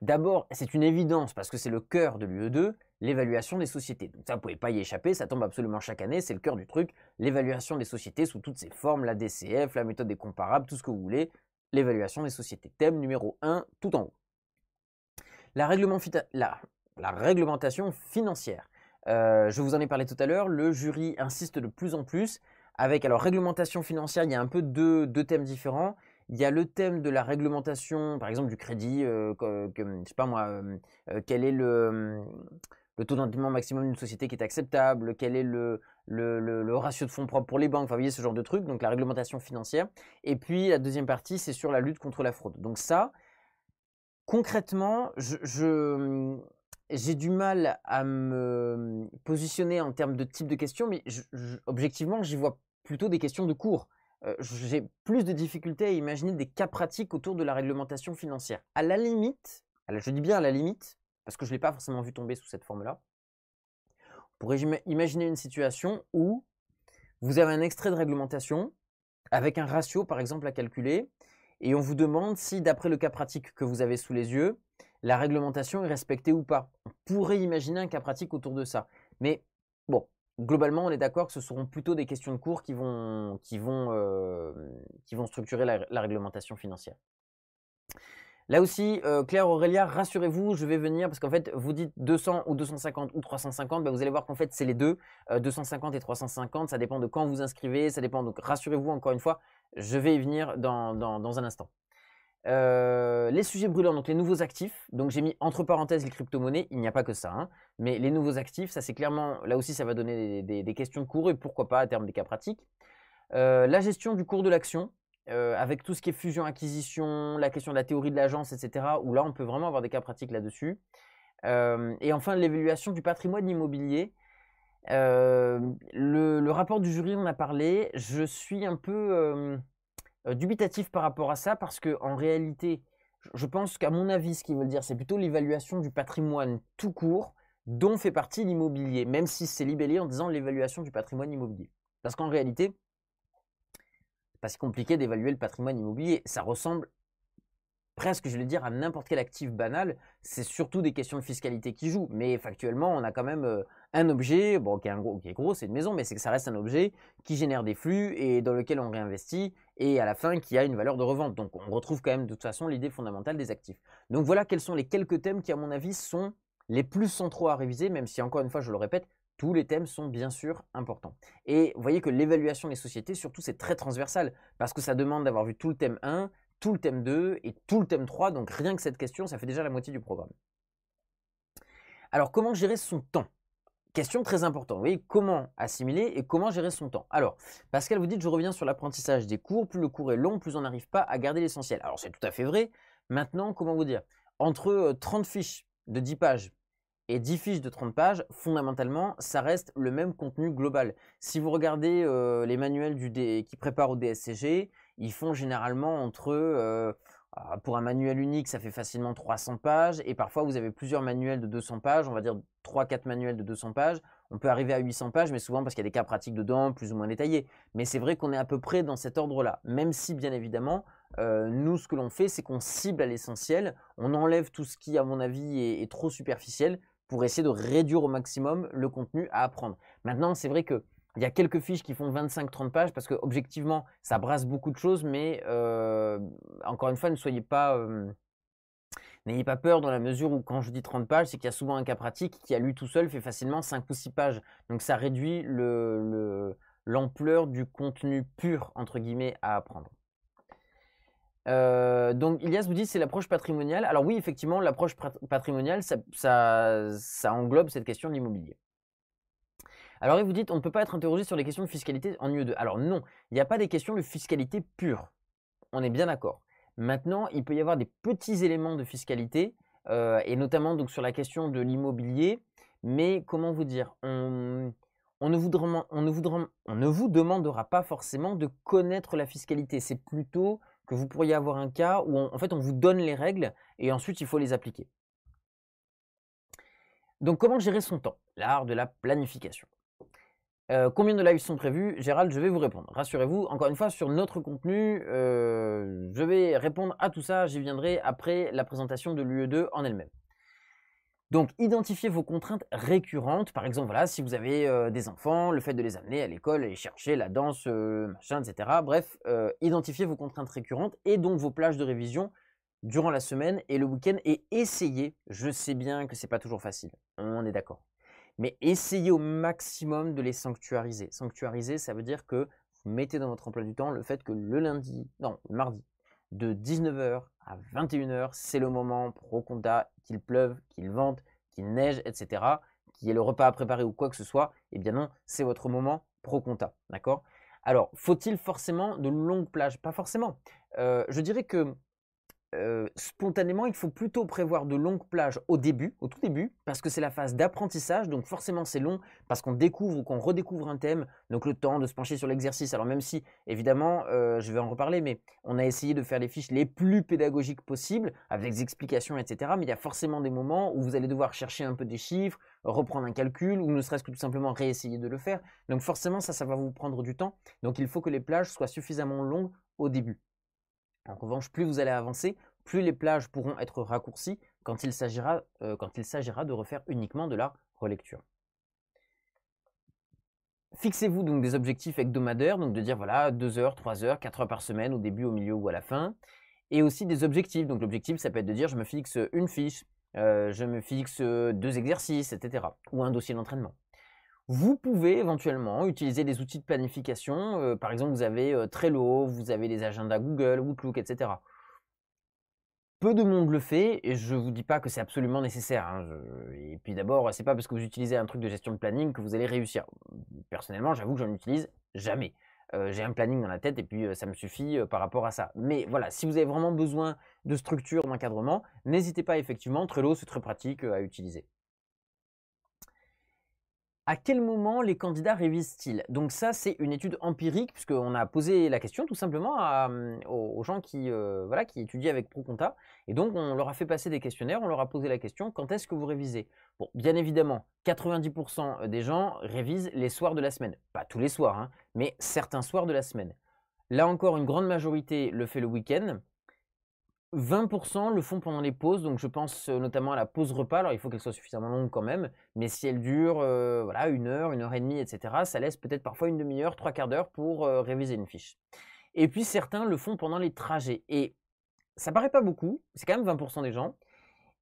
A: D'abord, c'est une évidence parce que c'est le cœur de l'UE2, l'évaluation des sociétés. Donc ça, vous pouvez pas y échapper, ça tombe absolument chaque année, c'est le cœur du truc, l'évaluation des sociétés sous toutes ses formes, la DCF, la méthode des comparables, tout ce que vous voulez, l'évaluation des sociétés. Thème numéro 1, tout en haut. La, règlement la la réglementation financière. Euh, je vous en ai parlé tout à l'heure, le jury insiste de plus en plus avec, alors réglementation financière, il y a un peu deux, thèmes différents. Il y a le thème de la réglementation, par exemple du crédit, euh, que, je sais pas moi, euh, euh, quel est le, le taux d'endettement maximum d'une société qui est acceptable, quel est le, le, ratio de fonds propres pour les banques, enfin, vous voyez ce genre de truc, donc la réglementation financière. Et puis la deuxième partie, c'est sur la lutte contre la fraude. Donc ça, concrètement, je j'ai du mal à me positionner en termes de type de questions, mais je, objectivement, j'y vois plutôt des questions de cours. Euh, j'ai plus de difficultés à imaginer des cas pratiques autour de la réglementation financière. À la limite, je dis bien à la limite, parce que je ne l'ai pas forcément vu tomber sous cette forme-là, on pourrait imaginer une situation où vous avez un extrait de réglementation avec un ratio, par exemple, à calculer, et on vous demande si, d'après le cas pratique que vous avez sous les yeux, la réglementation est respectée ou pas. On pourrait imaginer un cas pratique autour de ça. Mais bon, globalement, on est d'accord que ce seront plutôt des questions de cours qui vont, qui vont, euh, qui vont structurer la, réglementation financière. Là aussi, euh, Claire Aurélia, rassurez-vous, je vais venir parce qu'en fait, vous dites 200 ou 250 ou 350, ben, vous allez voir qu'en fait, c'est les deux, 250 euh, et 350, ça dépend de quand vous inscrivez, ça dépend. Donc, rassurez-vous encore une fois, je vais y venir dans un instant. Euh, les sujets brûlants, donc les nouveaux actifs. Donc j'ai mis entre parenthèses les crypto-monnaies, il n'y a pas que ça. Hein. Mais les nouveaux actifs, ça c'est clairement, là aussi ça va donner des, questions de cours et pourquoi pas à terme des cas pratiques. Euh, la gestion du cours de l'action, euh, avec tout ce qui est fusion-acquisition, la question de la théorie de l'agence, etc. Où là on peut vraiment avoir des cas pratiques là-dessus. et enfin l'évaluation du patrimoine immobilier. Le, le, rapport du jury, on a parlé. Je suis un peu euh, dubitatif par rapport à ça parce que en réalité, je pense qu'à mon avis, ce qu'ils veulent dire, c'est plutôt l'évaluation du patrimoine tout court dont fait partie l'immobilier, même si c'est libellé en disant l'évaluation du patrimoine immobilier. Parce qu'en réalité, c'est pas si compliqué d'évaluer le patrimoine immobilier. Ça ressemble presque, je vais dire, à n'importe quel actif banal. C'est surtout des questions de fiscalité qui jouent. Mais factuellement, on a quand même euh, un objet, bon, qui, est gros, qui est gros, c'est une maison, mais c'est que ça reste un objet qui génère des flux et dans lequel on réinvestit et à la fin qui a une valeur de revente. Donc on retrouve quand même de toute façon l'idée fondamentale des actifs. Donc voilà quels sont les quelques thèmes qui à mon avis sont les plus centraux à réviser, même si encore une fois je le répète, tous les thèmes sont bien sûr importants. Et vous voyez que l'évaluation des sociétés, surtout, c'est très transversal, parce que ça demande d'avoir vu tout le thème 1, tout le thème 2 et tout le thème 3, donc rien que cette question, ça fait déjà la moitié du programme. Alors comment gérer son temps Question très importante, vous comment assimiler et comment gérer son temps Alors, Pascal vous dit, je reviens sur l'apprentissage des cours, plus le cours est long, plus on n'arrive pas à garder l'essentiel. Alors c'est tout à fait vrai, maintenant, comment vous dire Entre 30 euh, fiches de 10 pages et 10 fiches de 30 pages, fondamentalement, ça reste le même contenu global. Si vous regardez euh, les manuels qui préparent au DSCG, ils font généralement entre... Euh, ah, pour un manuel unique, ça fait facilement 300 pages, et parfois vous avez plusieurs manuels de 200 pages, on va dire 3-4 manuels de 200 pages, on peut arriver à 800 pages, mais souvent parce qu'il y a des cas pratiques dedans, plus ou moins détaillés. Mais c'est vrai qu'on est à peu près dans cet ordre-là, même si bien évidemment, euh, nous ce que l'on fait, c'est qu'on cible à l'essentiel, on enlève tout ce qui, à mon avis, est, trop superficiel pour essayer de réduire au maximum le contenu à apprendre. Maintenant, c'est vrai que il y a quelques fiches qui font 25-30 pages parce que objectivement, ça brasse beaucoup de choses, mais euh, encore une fois, ne soyez pas... N'ayez pas peur dans la mesure où quand je dis 30 pages, c'est qu'il y a souvent un cas pratique qui à lui tout seul fait facilement 5 ou 6 pages. Donc ça réduit l'ampleur du contenu pur, entre guillemets, à apprendre. Euh, donc Ilias vous dit c'est l'approche patrimoniale. Alors oui, effectivement, l'approche patrimoniale, ça, ça englobe cette question de l'immobilier. Alors, vous dites, on ne peut pas être interrogé sur les questions de fiscalité en UE2. Alors non, il n'y a pas des questions de fiscalité pure. On est bien d'accord. Maintenant, il peut y avoir des petits éléments de fiscalité, euh, et notamment donc sur la question de l'immobilier. Mais comment vous dire on, ne vous demandera pas forcément de connaître la fiscalité. C'est plutôt que vous pourriez avoir un cas où en fait on vous donne les règles et ensuite il faut les appliquer. Donc comment gérer son temps L'art de la planification. Euh, combien de lives sont prévus Gérald, je vais vous répondre. Rassurez-vous, encore une fois, sur notre contenu, euh, je vais répondre à tout ça. J'y viendrai après la présentation de l'UE2 en elle-même. Donc, identifiez vos contraintes récurrentes. Par exemple, voilà, si vous avez euh, des enfants, le fait de les amener à l'école, aller chercher la danse, machin, etc. Bref, identifiez vos contraintes récurrentes et donc vos plages de révision durant la semaine et le week-end et essayez. Je sais bien que c'est pas toujours facile. On est d'accord mais essayez au maximum de les sanctuariser. Sanctuariser, ça veut dire que vous mettez dans votre emploi du temps le fait que le lundi, non, le mardi, de 19h à 21h, c'est le moment pro compta qu'il pleuve, qu'il vente, qu'il neige, etc., qu'il y ait le repas à préparer ou quoi que ce soit. Eh bien non, c'est votre moment pro compta, d'accord Alors, faut-il forcément de longues plages Pas forcément. Euh, je dirais que euh, spontanément, il faut plutôt prévoir de longues plages au début, au tout début, parce que c'est la phase d'apprentissage, donc forcément c'est long, parce qu'on découvre ou qu'on redécouvre un thème, donc le temps de se pencher sur l'exercice. Alors même si, évidemment, euh, je vais en reparler, mais on a essayé de faire les fiches les plus pédagogiques possibles, avec des explications, etc. Mais il y a forcément des moments où vous allez devoir chercher un peu des chiffres, reprendre un calcul, ou ne serait-ce que tout simplement réessayer de le faire. Donc forcément, ça, ça va vous prendre du temps. Donc il faut que les plages soient suffisamment longues au début. En revanche, plus vous allez avancer, plus les plages pourront être raccourcies euh, quand il s'agira de refaire uniquement de la relecture. Fixez-vous donc des objectifs hebdomadaires, donc de dire voilà 2 heures, 3 heures, 4 heures par semaine au début, au milieu ou à la fin. Et aussi des objectifs. Donc l'objectif, ça peut être de dire je me fixe une fiche, euh, je me fixe deux exercices, etc. Ou un dossier d'entraînement. Vous pouvez éventuellement utiliser des outils de planification. Euh, par exemple, vous avez euh, Trello, vous avez les agendas Google, Outlook, etc. Peu de monde le fait et je ne vous dis pas que c'est absolument nécessaire. Hein, et puis d'abord, ce n'est pas parce que vous utilisez un truc de gestion de planning que vous allez réussir. Personnellement, j'avoue que je utilise jamais. Euh, j'ai un planning dans la tête et puis ça me suffit par rapport à ça. Mais voilà, si vous avez vraiment besoin de structure, d'encadrement, n'hésitez pas effectivement, Trello c'est très pratique à utiliser à quel moment les candidats révisent-ils Donc ça, c'est une étude empirique, puisqu'on a posé la question tout simplement euh, aux gens qui, euh, voilà, qui étudient avec ProConta. Et donc, on leur a fait passer des questionnaires, on leur a posé la question, quand est-ce que vous révisez Bon, bien évidemment, 90% des gens révisent les soirs de la semaine. Pas tous les soirs, hein, mais certains soirs de la semaine. Là encore, une grande majorité le fait le week-end. 20% le font pendant les pauses, donc je pense notamment à la pause repas. Alors il faut qu'elle soit suffisamment longue quand même, mais si elle dure voilà, une heure, une heure et demie, etc., ça laisse peut-être parfois une demi-heure, trois quarts d'heure pour réviser une fiche. Et puis certains le font pendant les trajets. Et ça paraît pas beaucoup, c'est quand même 20% des gens.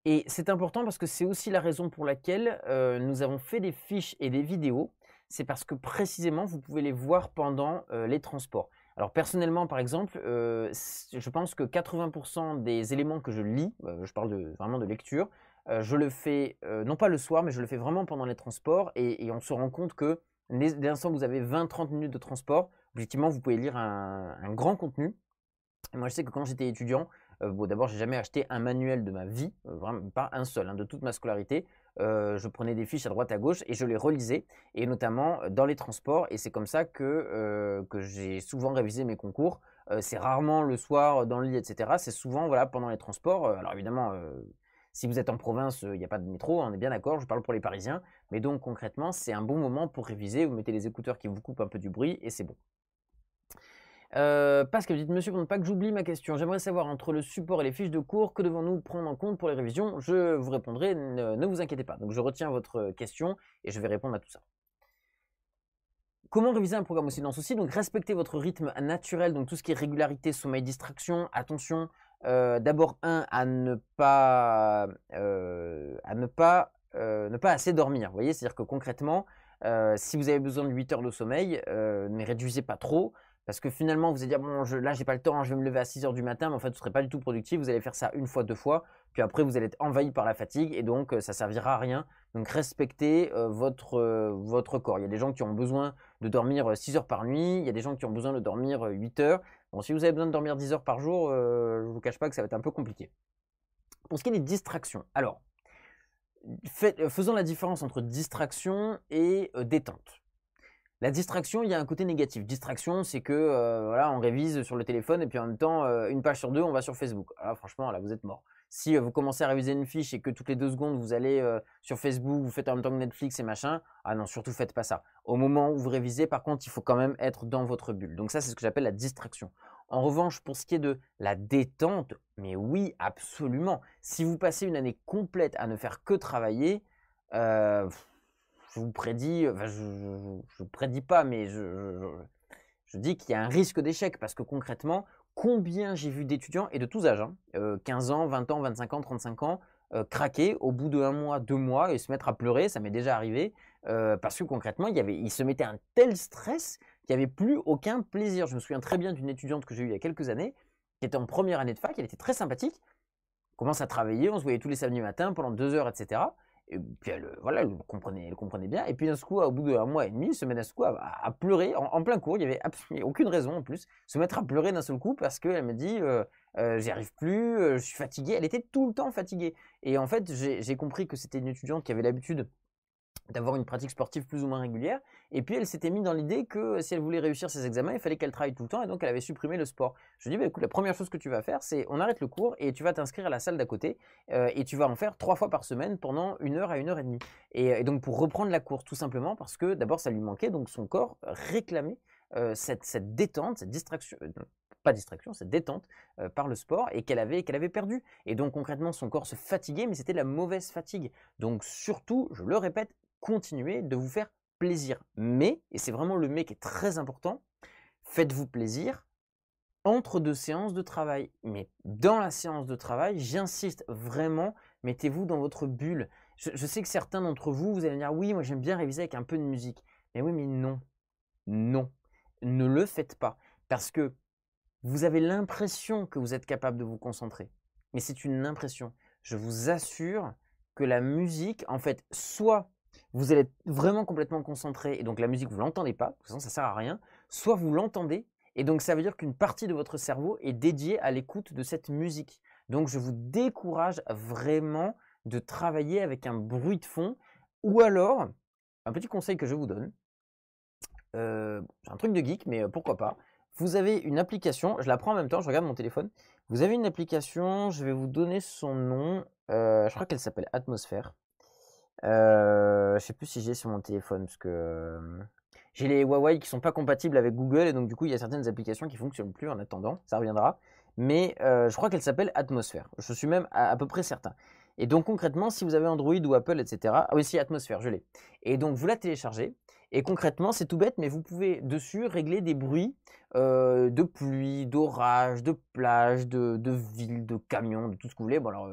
A: Et c'est important parce que c'est aussi la raison pour laquelle nous avons fait des fiches et des vidéos. C'est parce que précisément, vous pouvez les voir pendant les transports. Alors personnellement, par exemple, euh, je pense que 80% des éléments que je lis, euh, je parle vraiment de lecture, euh, je le fais non pas le soir, mais je le fais vraiment pendant les transports et, on se rend compte que dès l'instant vous avez 20-30 minutes de transport, objectivement, vous pouvez lire un, grand contenu. moi, je sais que quand j'étais étudiant, d'abord, d'abord, j'ai jamais acheté un manuel de ma vie, pas un seul, hein, de toute ma scolarité. Euh, je prenais des fiches à droite à gauche et je les relisais, et notamment euh, dans les transports. Et c'est comme ça que, euh, j'ai souvent révisé mes concours. c'est rarement le soir dans le lit, etc. C'est souvent voilà, pendant les transports. Alors évidemment, si vous êtes en province, il n'y a pas de métro, on est bien d'accord, je parle pour les Parisiens. Mais donc concrètement, c'est un bon moment pour réviser. Vous mettez les écouteurs qui vous coupent un peu du bruit et c'est bon. Parce que vous dites, Monsieur, pour ne pas que j'oublie ma question, j'aimerais savoir entre le support et les fiches de cours, que devons-nous prendre en compte pour les révisions Je vous répondrai, ne, vous inquiétez pas. Donc je retiens votre question et je vais répondre à tout ça. Comment réviser un programme aussi dans ceci Donc respectez votre rythme naturel, donc tout ce qui est régularité, sommeil, distraction, attention. Euh, d'abord un à ne pas euh, à ne pas euh, ne pas assez dormir. Vous voyez, c'est-à-dire que concrètement, si vous avez besoin de 8 heures de sommeil, ne réduisez pas trop. Parce que finalement, vous allez dire, bon, je, là, j'ai pas le temps, hein, je vais me lever à 6 heures du matin, mais en fait, ce ne serait pas du tout productif. Vous allez faire ça une fois, deux fois, puis après, vous allez être envahi par la fatigue et donc, euh, ça servira à rien. Donc, respectez euh, euh, votre, corps. Il y a des gens qui ont besoin de dormir 6 heures par nuit, il y a des gens qui ont besoin de dormir 8 heures. Bon, si vous avez besoin de dormir 10 heures par jour, je ne vous cache pas que ça va être un peu compliqué. Pour ce qui est des distractions, alors, faisons la différence entre distraction et détente. La distraction, il y a un côté négatif. Distraction, c'est que euh, voilà, on révise sur le téléphone et puis en même temps, euh, une page sur deux, on va sur Facebook. Alors ah, franchement, là, vous êtes mort. Si euh, vous commencez à réviser une fiche et que toutes les deux secondes, vous allez sur Facebook, vous faites en même temps que Netflix et machin, ah non, surtout faites pas ça. Au moment où vous révisez, par contre, il faut quand même être dans votre bulle. Donc ça, c'est ce que j'appelle la distraction. En revanche, pour ce qui est de la détente, mais oui, absolument. Si vous passez une année complète à ne faire que travailler, euh, je vous prédis, je ne prédis pas, mais je, dis qu'il y a un risque d'échec parce que concrètement, combien j'ai vu d'étudiants, et de tous âges, 15 hein, euh, ans, 20 ans, 25 ans, 35 ans, euh, craquer au bout de un mois, deux mois et se mettre à pleurer, ça m'est déjà arrivé, euh, parce que concrètement, il, y avait, il se mettait un tel stress qu'il n'y avait plus aucun plaisir. Je me souviens très bien d'une étudiante que j'ai eue il y a quelques années, qui était en première année de fac, elle était très sympathique, commence à travailler, on se voyait tous les samedis matin pendant deux heures, etc. Et puis euh, elle, voilà, elle comprenait, bien. Et puis d'un coup, au bout d'un mois et demi, elle se met d'un coup à, pleurer en, plein cours. Il n'y avait absolument aucune raison en plus. Se mettre à pleurer d'un seul coup parce qu'elle me dit euh, euh, j'y arrive plus, je suis fatiguée. Elle était tout le temps fatiguée. Et en fait, j'ai compris que c'était une étudiante qui avait l'habitude d'avoir une pratique sportive plus ou moins régulière. Et puis elle s'était mise dans l'idée que euh, si elle voulait réussir ses examens, il fallait qu'elle travaille tout le temps et donc elle avait supprimé le sport. Je lui ai dit, bah, écoute, la première chose que tu vas faire, c'est on arrête le cours et tu vas t'inscrire à la salle d'à côté euh, et tu vas en faire trois fois par semaine pendant une heure à une heure et demie. Et, euh, donc pour reprendre la course, tout simplement parce que d'abord ça lui manquait, donc son corps réclamait cette, détente, cette distraction. pas distraction, cette détente par le sport et qu'elle avait, qu'elle avait perdu. Et donc concrètement, son corps se fatiguait, mais c'était de la mauvaise fatigue. Donc surtout, je le répète, continuer de vous faire plaisir. Mais, et c'est vraiment le mais qui est très important, faites-vous plaisir entre deux séances de travail. Mais dans la séance de travail, j'insiste vraiment, mettez-vous dans votre bulle. Je, sais que certains d'entre vous, vous allez me dire, oui, moi j'aime bien réviser avec un peu de musique. Mais oui, mais non, non, ne le faites pas. Parce que vous avez l'impression que vous êtes capable de vous concentrer. Mais c'est une impression. Je vous assure que la musique, en fait, soit vous allez être vraiment complètement concentré et donc la musique, vous l'entendez pas, parce sinon ça sert à rien, soit vous l'entendez et donc ça veut dire qu'une partie de votre cerveau est dédiée à l'écoute de cette musique. Donc je vous décourage vraiment de travailler avec un bruit de fond ou alors, un petit conseil que je vous donne, euh, c'est un truc de geek mais euh, pourquoi pas, vous avez une application, je la prends en même temps, je regarde mon téléphone, vous avez une application, je vais vous donner son nom, euh, je crois qu'elle s'appelle Atmosphère. Euh, je sais plus si j'ai sur mon téléphone parce que euh, j'ai les Huawei qui sont pas compatibles avec Google et donc du coup il y a certaines applications qui fonctionnent plus en attendant, ça reviendra. Mais euh, je crois qu'elle s'appelle Atmosphère. Je suis même à, peu près certain. Et donc concrètement, si vous avez Android ou Apple, etc. Ah oui, si Atmosphère, je l'ai. Et donc vous la téléchargez. Et concrètement, c'est tout bête, mais vous pouvez dessus régler des bruits euh, de pluie, d'orage, de plage, de, ville, de camion, de tout ce que vous voulez. Bon alors,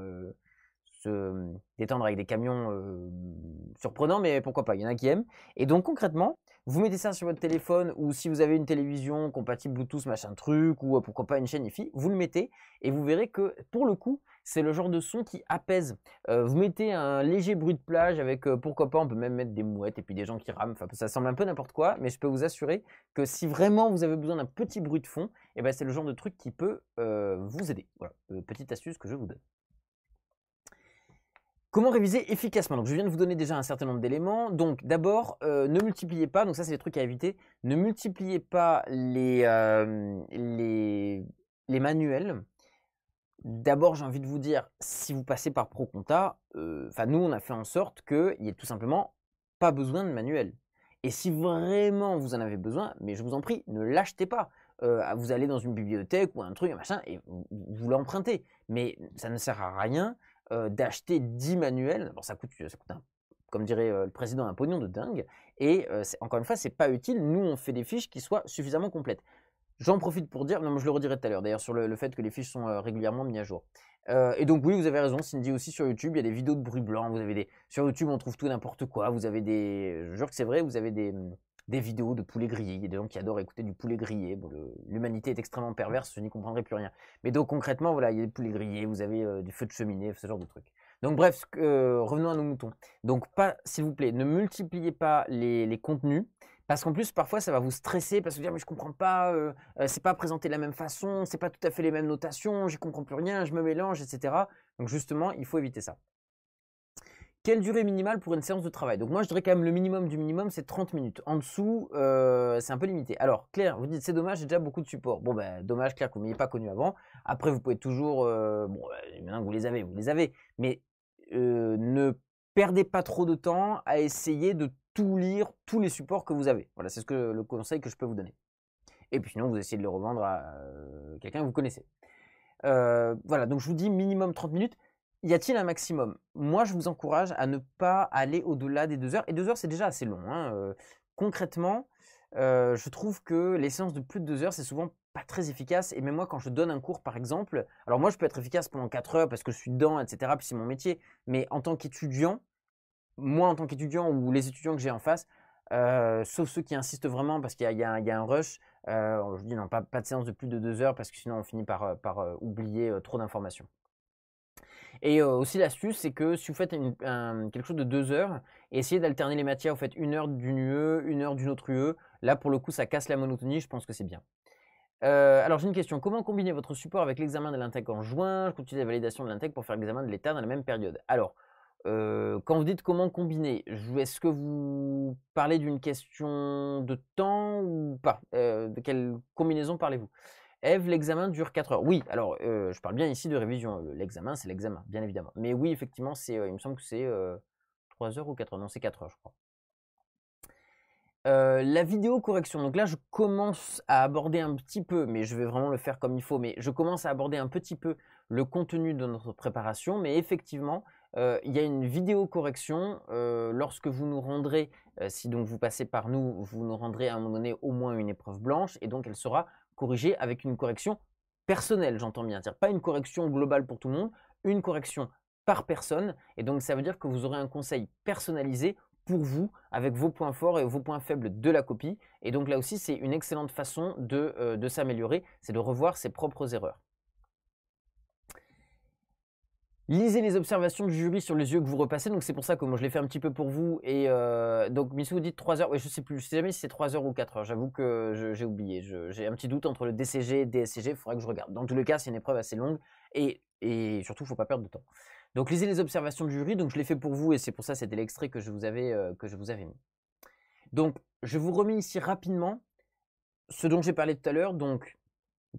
A: Mmh, détendre avec des camions mmh, surprenants, mais pourquoi pas, il y en a qui aiment. Et donc concrètement, vous mettez ça sur votre téléphone ou si vous avez une télévision compatible Bluetooth, machin truc, ou euh, pourquoi pas une chaîne IFI, vous le mettez et vous verrez que pour le coup, c'est le genre de son qui apaise. Euh, vous mettez un léger bruit de plage avec, euh, pourquoi pas, on peut même mettre des mouettes et puis des gens qui rament. Enfin, ça semble un peu n'importe quoi, mais je peux vous assurer que si vraiment vous avez besoin d'un petit bruit de fond, eh ben, c'est le genre de truc qui peut vous aider. Voilà, petite astuce que je vous donne. Comment réviser efficacement Donc, je viens de vous donner déjà un certain nombre d'éléments. Donc, d'abord, euh, ne multipliez pas, donc ça, c'est les trucs à éviter, ne multipliez pas euh, les, manuels. D'abord, j'ai envie de vous dire, si vous passez par ProConta, euh, enfin, nous, on a fait en sorte qu'il n'y ait tout simplement pas besoin de manuel. Et si vraiment vous en avez besoin, mais je vous en prie, ne l'achetez pas. vous allez dans une bibliothèque ou un truc, un machin, et vous l'empruntez. Mais ça ne sert à rien euh, d'acheter 10 manuels. ça coûte, comme dirait euh, le président, un pognon de dingue. Et euh, encore une fois, c'est pas utile. Nous, on fait des fiches qui soient suffisamment complètes. J'en profite pour dire, non, je le redirai tout à l'heure, d'ailleurs, sur le, fait que les fiches sont régulièrement mises à jour. et donc oui, vous avez raison, Cindy aussi sur YouTube, il y a des vidéos de bruit blanc, vous avez des... Sur YouTube, on trouve tout n'importe quoi, vous avez des... Je jure que c'est vrai, vous avez des des vidéos de poulets grillé. Il y a des gens qui adorent écouter du poulet grillé. L'humanité est extrêmement perverse, je n'y comprendrai plus rien. Mais donc concrètement, voilà, il y a des poulets grillés, vous avez euh, du feu de cheminée, ce genre de trucs. Donc bref, euh, revenons à nos moutons. Donc pas, s'il vous plaît, ne multipliez pas les, contenus. Parce qu'en plus, parfois, ça va vous stresser parce que vous dire, mais je comprends pas, euh, c'est pas présenté de la même façon, c'est pas tout à fait les mêmes notations, j'y comprends plus rien, je me mélange, etc. Donc, justement, il faut éviter ça. Quelle durée minimale pour une séance de travail Donc moi je dirais quand même le minimum du minimum c'est 30 minutes. En dessous euh, c'est un peu limité. Alors clair vous dites c'est dommage, j'ai déjà beaucoup de supports. Bon ben dommage clair que vous m'ayez pas connu avant. Après vous pouvez toujours, euh, bon euh, maintenant que vous les avez, vous les avez. Mais ne perdez pas trop de temps à essayer de tout lire, tous les supports que vous avez. Voilà c'est ce que le conseil que je peux vous donner. Et puis sinon vous essayez de le revendre à quelqu'un que vous connaissez. voilà donc je vous dis minimum 30 minutes y a-t-il un maximum Moi, je vous encourage à ne pas aller au-delà des deux heures. Et deux heures, c'est déjà assez long. Hein, euh, concrètement, euh, je trouve que les séances de plus de deux heures, c'est souvent pas très efficace. Et même moi, quand je donne un cours, par exemple, alors moi, je peux être efficace pendant quatre heures parce que je suis dedans, etc. Puis c'est mon métier. Mais en tant qu'étudiant, moi, en tant qu'étudiant ou les étudiants que j'ai en face, euh, sauf ceux qui insistent vraiment parce qu'il y, a un rush, je dis non, pas, pas, de séance de plus de deux heures parce que sinon on finit par oublier trop d'informations. Et euh, aussi l'astuce, c'est que si vous faites quelque chose de deux heures, essayez d'alterner les matières. Vous faites une heure d'une UE, une heure d'une autre UE. Là, pour le coup, ça casse la monotonie. Je pense que c'est bien. Euh, alors, j'ai une question. Comment combiner votre support avec l'examen de l'intec en juin Je continue la validation de l'intec pour faire l'examen de l'état dans la même période. Alors, euh, quand vous dites comment combiner, est-ce que vous parlez d'une question de temps ou pas De quelle combinaison parlez-vous Eve, l'examen dure 4 heures. Oui, alors euh, je parle bien ici de révision. Hein. L'examen, c'est l'examen, bien évidemment. Mais oui, effectivement, c'est, euh, il me semble que c'est 3 euh, heures ou 4 heures. Non, c'est 4 heures, je crois. la vidéo correction. Donc là, je commence à aborder un petit peu, mais je vais vraiment le faire comme il faut. Mais je commence à aborder un petit peu le contenu de notre préparation. Mais effectivement, il y a une vidéo correction lorsque vous nous rendrez, si donc vous passez par nous, vous nous rendrez à un moment donné au moins une épreuve blanche, et donc elle sera corriger avec une correction personnelle, j'entends bien. C'est-à-dire pas une correction globale pour tout le monde, une correction par personne. Et donc, ça veut dire que vous aurez un conseil personnalisé pour vous, avec vos points forts et vos points faibles de la copie. Et donc là aussi, c'est une excellente façon de, euh, de s'améliorer, c'est de revoir ses propres erreurs. Lisez les observations du jury sur les yeux que vous repassez. Donc, c'est pour ça que moi, je l'ai fait un petit peu pour vous. Et euh, donc, Missou, vous dites 3 heures. Ouais, je sais plus. Je sais jamais si c'est 3 heures ou 4 heures. J'avoue que j'ai oublié. J'ai un petit doute entre le DCG et le DSCG. Il faudra que je regarde. Dans tous les cas, c'est une épreuve assez longue. Et, et surtout, il faut pas perdre de temps. Donc, lisez les observations du jury. Donc, je l'ai fait pour vous. Et c'est pour ça, c'était l'extrait que, je vous avais, euh, que je vous avais mis. Donc, je vous remets ici rapidement ce dont j'ai parlé tout à l'heure. Donc,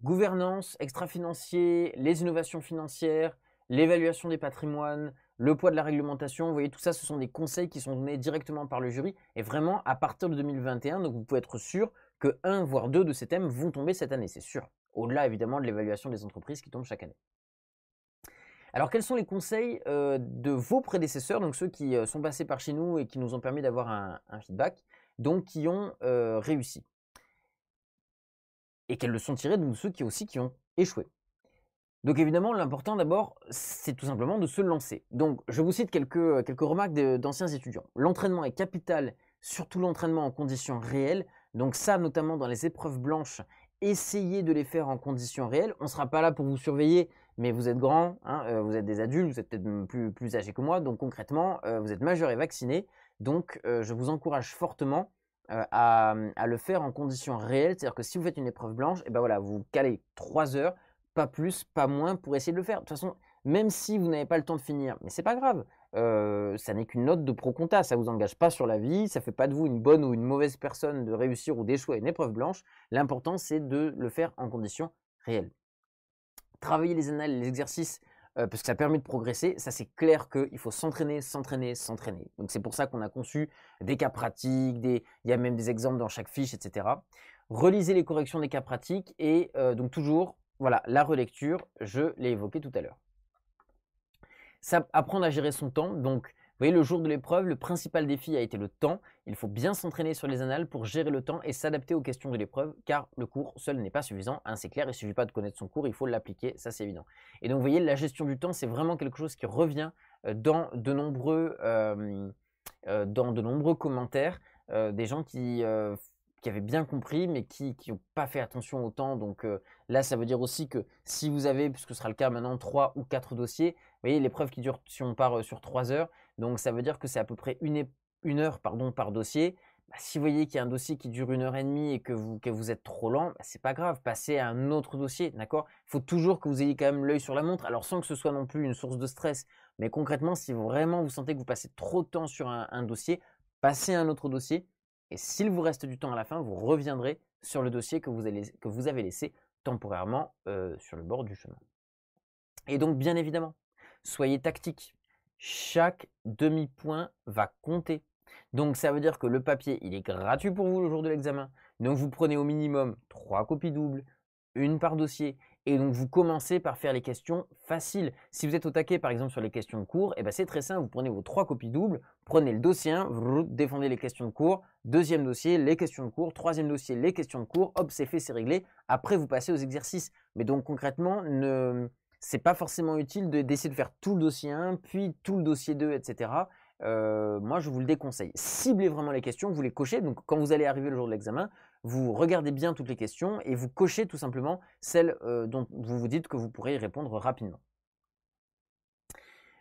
A: gouvernance, extra-financier, les innovations financières, l'évaluation des patrimoines, le poids de la réglementation, vous voyez, tout ça, ce sont des conseils qui sont donnés directement par le jury, et vraiment à partir de 2021, donc vous pouvez être sûr que un, voire deux de ces thèmes vont tomber cette année, c'est sûr. Au-delà, évidemment, de l'évaluation des entreprises qui tombe chaque année. Alors, quels sont les conseils euh, de vos prédécesseurs, donc ceux qui euh, sont passés par chez nous et qui nous ont permis d'avoir un, feedback, donc qui ont euh, réussi Et quelles sont tirés de ceux qui aussi qui ont échoué donc évidemment, l'important d'abord, c'est tout simplement de se lancer. Donc je vous cite quelques, euh, remarques d'anciens étudiants. L'entraînement est capital, surtout l'entraînement en conditions réelles. Donc ça, notamment dans les épreuves blanches, essayez de les faire en conditions réelles. On ne sera pas là pour vous surveiller, mais vous êtes grands, hein, euh, vous êtes des adultes, vous êtes peut-être plus, plus âgés que moi. Donc concrètement, euh, vous êtes majeur et vacciné. Donc je vous encourage fortement à, le faire en conditions réelles. C'est-à-dire que si vous faites une épreuve blanche, et eh ben voilà, vous calez 3 heures pas plus, pas moins, pour essayer de le faire. De toute façon, même si vous n'avez pas le temps de finir, mais c'est pas grave. Euh, ça n'est qu'une note de pro compta, ça vous engage pas sur la vie, ça fait pas de vous une bonne ou une mauvaise personne de réussir ou d'échouer à une épreuve blanche. L'important, c'est de le faire en conditions réelles. Travailler les annales, les exercices, euh, parce que ça permet de progresser, ça c'est clair qu'il faut s'entraîner, s'entraîner, s'entraîner. Donc c'est pour ça qu'on a conçu des cas pratiques, des... il y a même des exemples dans chaque fiche, etc. Relisez les corrections des cas pratiques et euh, donc toujours voilà, la relecture, je l'ai évoqué tout à l'heure. apprendre à gérer son temps. Donc, vous voyez, le jour de l'épreuve, le principal défi a été le temps. Il faut bien s'entraîner sur les annales pour gérer le temps et s'adapter aux questions de l'épreuve, car le cours seul n'est pas suffisant. Hein, c'est clair, il ne suffit pas de connaître son cours, il faut l'appliquer, ça c'est évident. Et donc, vous voyez, la gestion du temps, c'est vraiment quelque chose qui revient euh, dans de nombreux, euh, euh, dans de nombreux commentaires des gens qui qui avaient bien compris, mais qui n'ont pas fait attention au temps. Donc euh, là, ça veut dire aussi que si vous avez, puisque ce sera le cas maintenant, trois ou quatre dossiers, vous voyez, l'épreuve qui dure, si on part euh, sur trois heures, donc ça veut dire que c'est à peu près une, heure pardon, par dossier. Bah, si vous voyez qu'il y a un dossier qui dure une heure et demie et que vous, êtes trop lent, bah, c'est pas grave, passez à un autre dossier, d'accord Il faut toujours que vous ayez quand même l'œil sur la montre, alors sans que ce soit non plus une source de stress. Mais concrètement, si vraiment vous sentez que vous passez trop de temps sur un, un dossier, passez à un autre dossier et s'il vous reste du temps à la fin, vous reviendrez sur le dossier que vous, avez laissé temporairement euh, sur le bord du chemin. Et donc, bien évidemment, soyez tactique. Chaque demi-point va compter. Donc, ça veut dire que le papier, il est gratuit pour vous le jour de l'examen. Donc, vous prenez au minimum trois copies doubles, une par dossier. Et donc, vous commencez par faire les questions faciles. Si vous êtes au taquet, par exemple, sur les questions de cours, eh ben, c'est très simple. Vous prenez vos trois copies doubles, prenez le dossier 1, vous défendez les questions de cours, deuxième dossier, les questions de cours, troisième dossier, les questions de cours, hop, c'est fait, c'est réglé. Après, vous passez aux exercices. Mais donc, concrètement, ne... c'est pas forcément utile d'essayer de, faire tout le dossier 1, puis tout le dossier 2, etc. Euh, moi, je vous le déconseille. Ciblez vraiment les questions, vous les cochez. Donc, quand vous allez arriver le jour de l'examen, vous regardez bien toutes les questions et vous cochez tout simplement celles euh, dont vous vous dites que vous pourrez y répondre rapidement.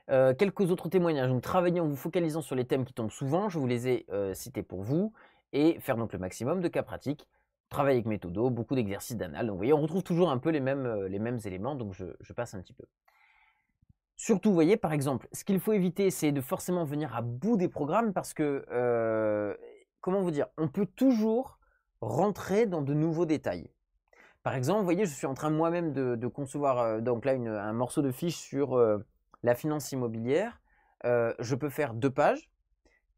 A: Euh, quelques autres témoignages. Donc, travaillez en vous focalisant sur les thèmes qui tombent souvent. Je vous les ai euh, cités pour vous. Et faire donc le maximum de cas pratiques. Travailler avec méthodo, beaucoup d'exercices d'anal. Donc, vous voyez, on retrouve toujours un peu les mêmes, les mêmes éléments. Donc, je, je, passe un petit peu. Surtout, vous voyez, par exemple, ce qu'il faut éviter, c'est de forcément venir à bout des programmes parce que, comment vous dire, on peut toujours rentrer dans de nouveaux détails. Par exemple, vous voyez, je suis en train moi-même de, concevoir euh, donc là un morceau de fiche sur euh, la finance immobilière. Euh, je peux faire deux pages,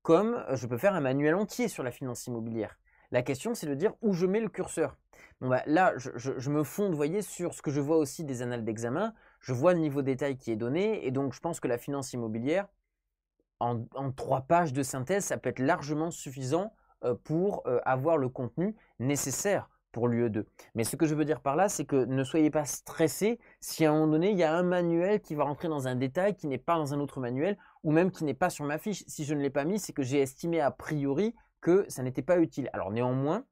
A: comme je peux faire un manuel entier sur la finance immobilière. La question, c'est de dire où je mets le curseur. Bah, là, je, me fonde, vous voyez, sur ce que je vois aussi des annales d'examen. Je vois le niveau détail qui est donné, et donc je pense que la finance immobilière, en trois pages de synthèse, ça peut être largement suffisant euh, pour euh, avoir le contenu nécessaire pour l'UE2. Mais ce que je veux dire par là, c'est que ne soyez pas stressé si à un moment donné, il y a un manuel qui va rentrer dans un détail qui n'est pas dans un autre manuel ou même qui n'est pas sur ma fiche. Si je ne l'ai pas mis, c'est que j'ai estimé a priori que ça n'était pas utile. Alors néanmoins,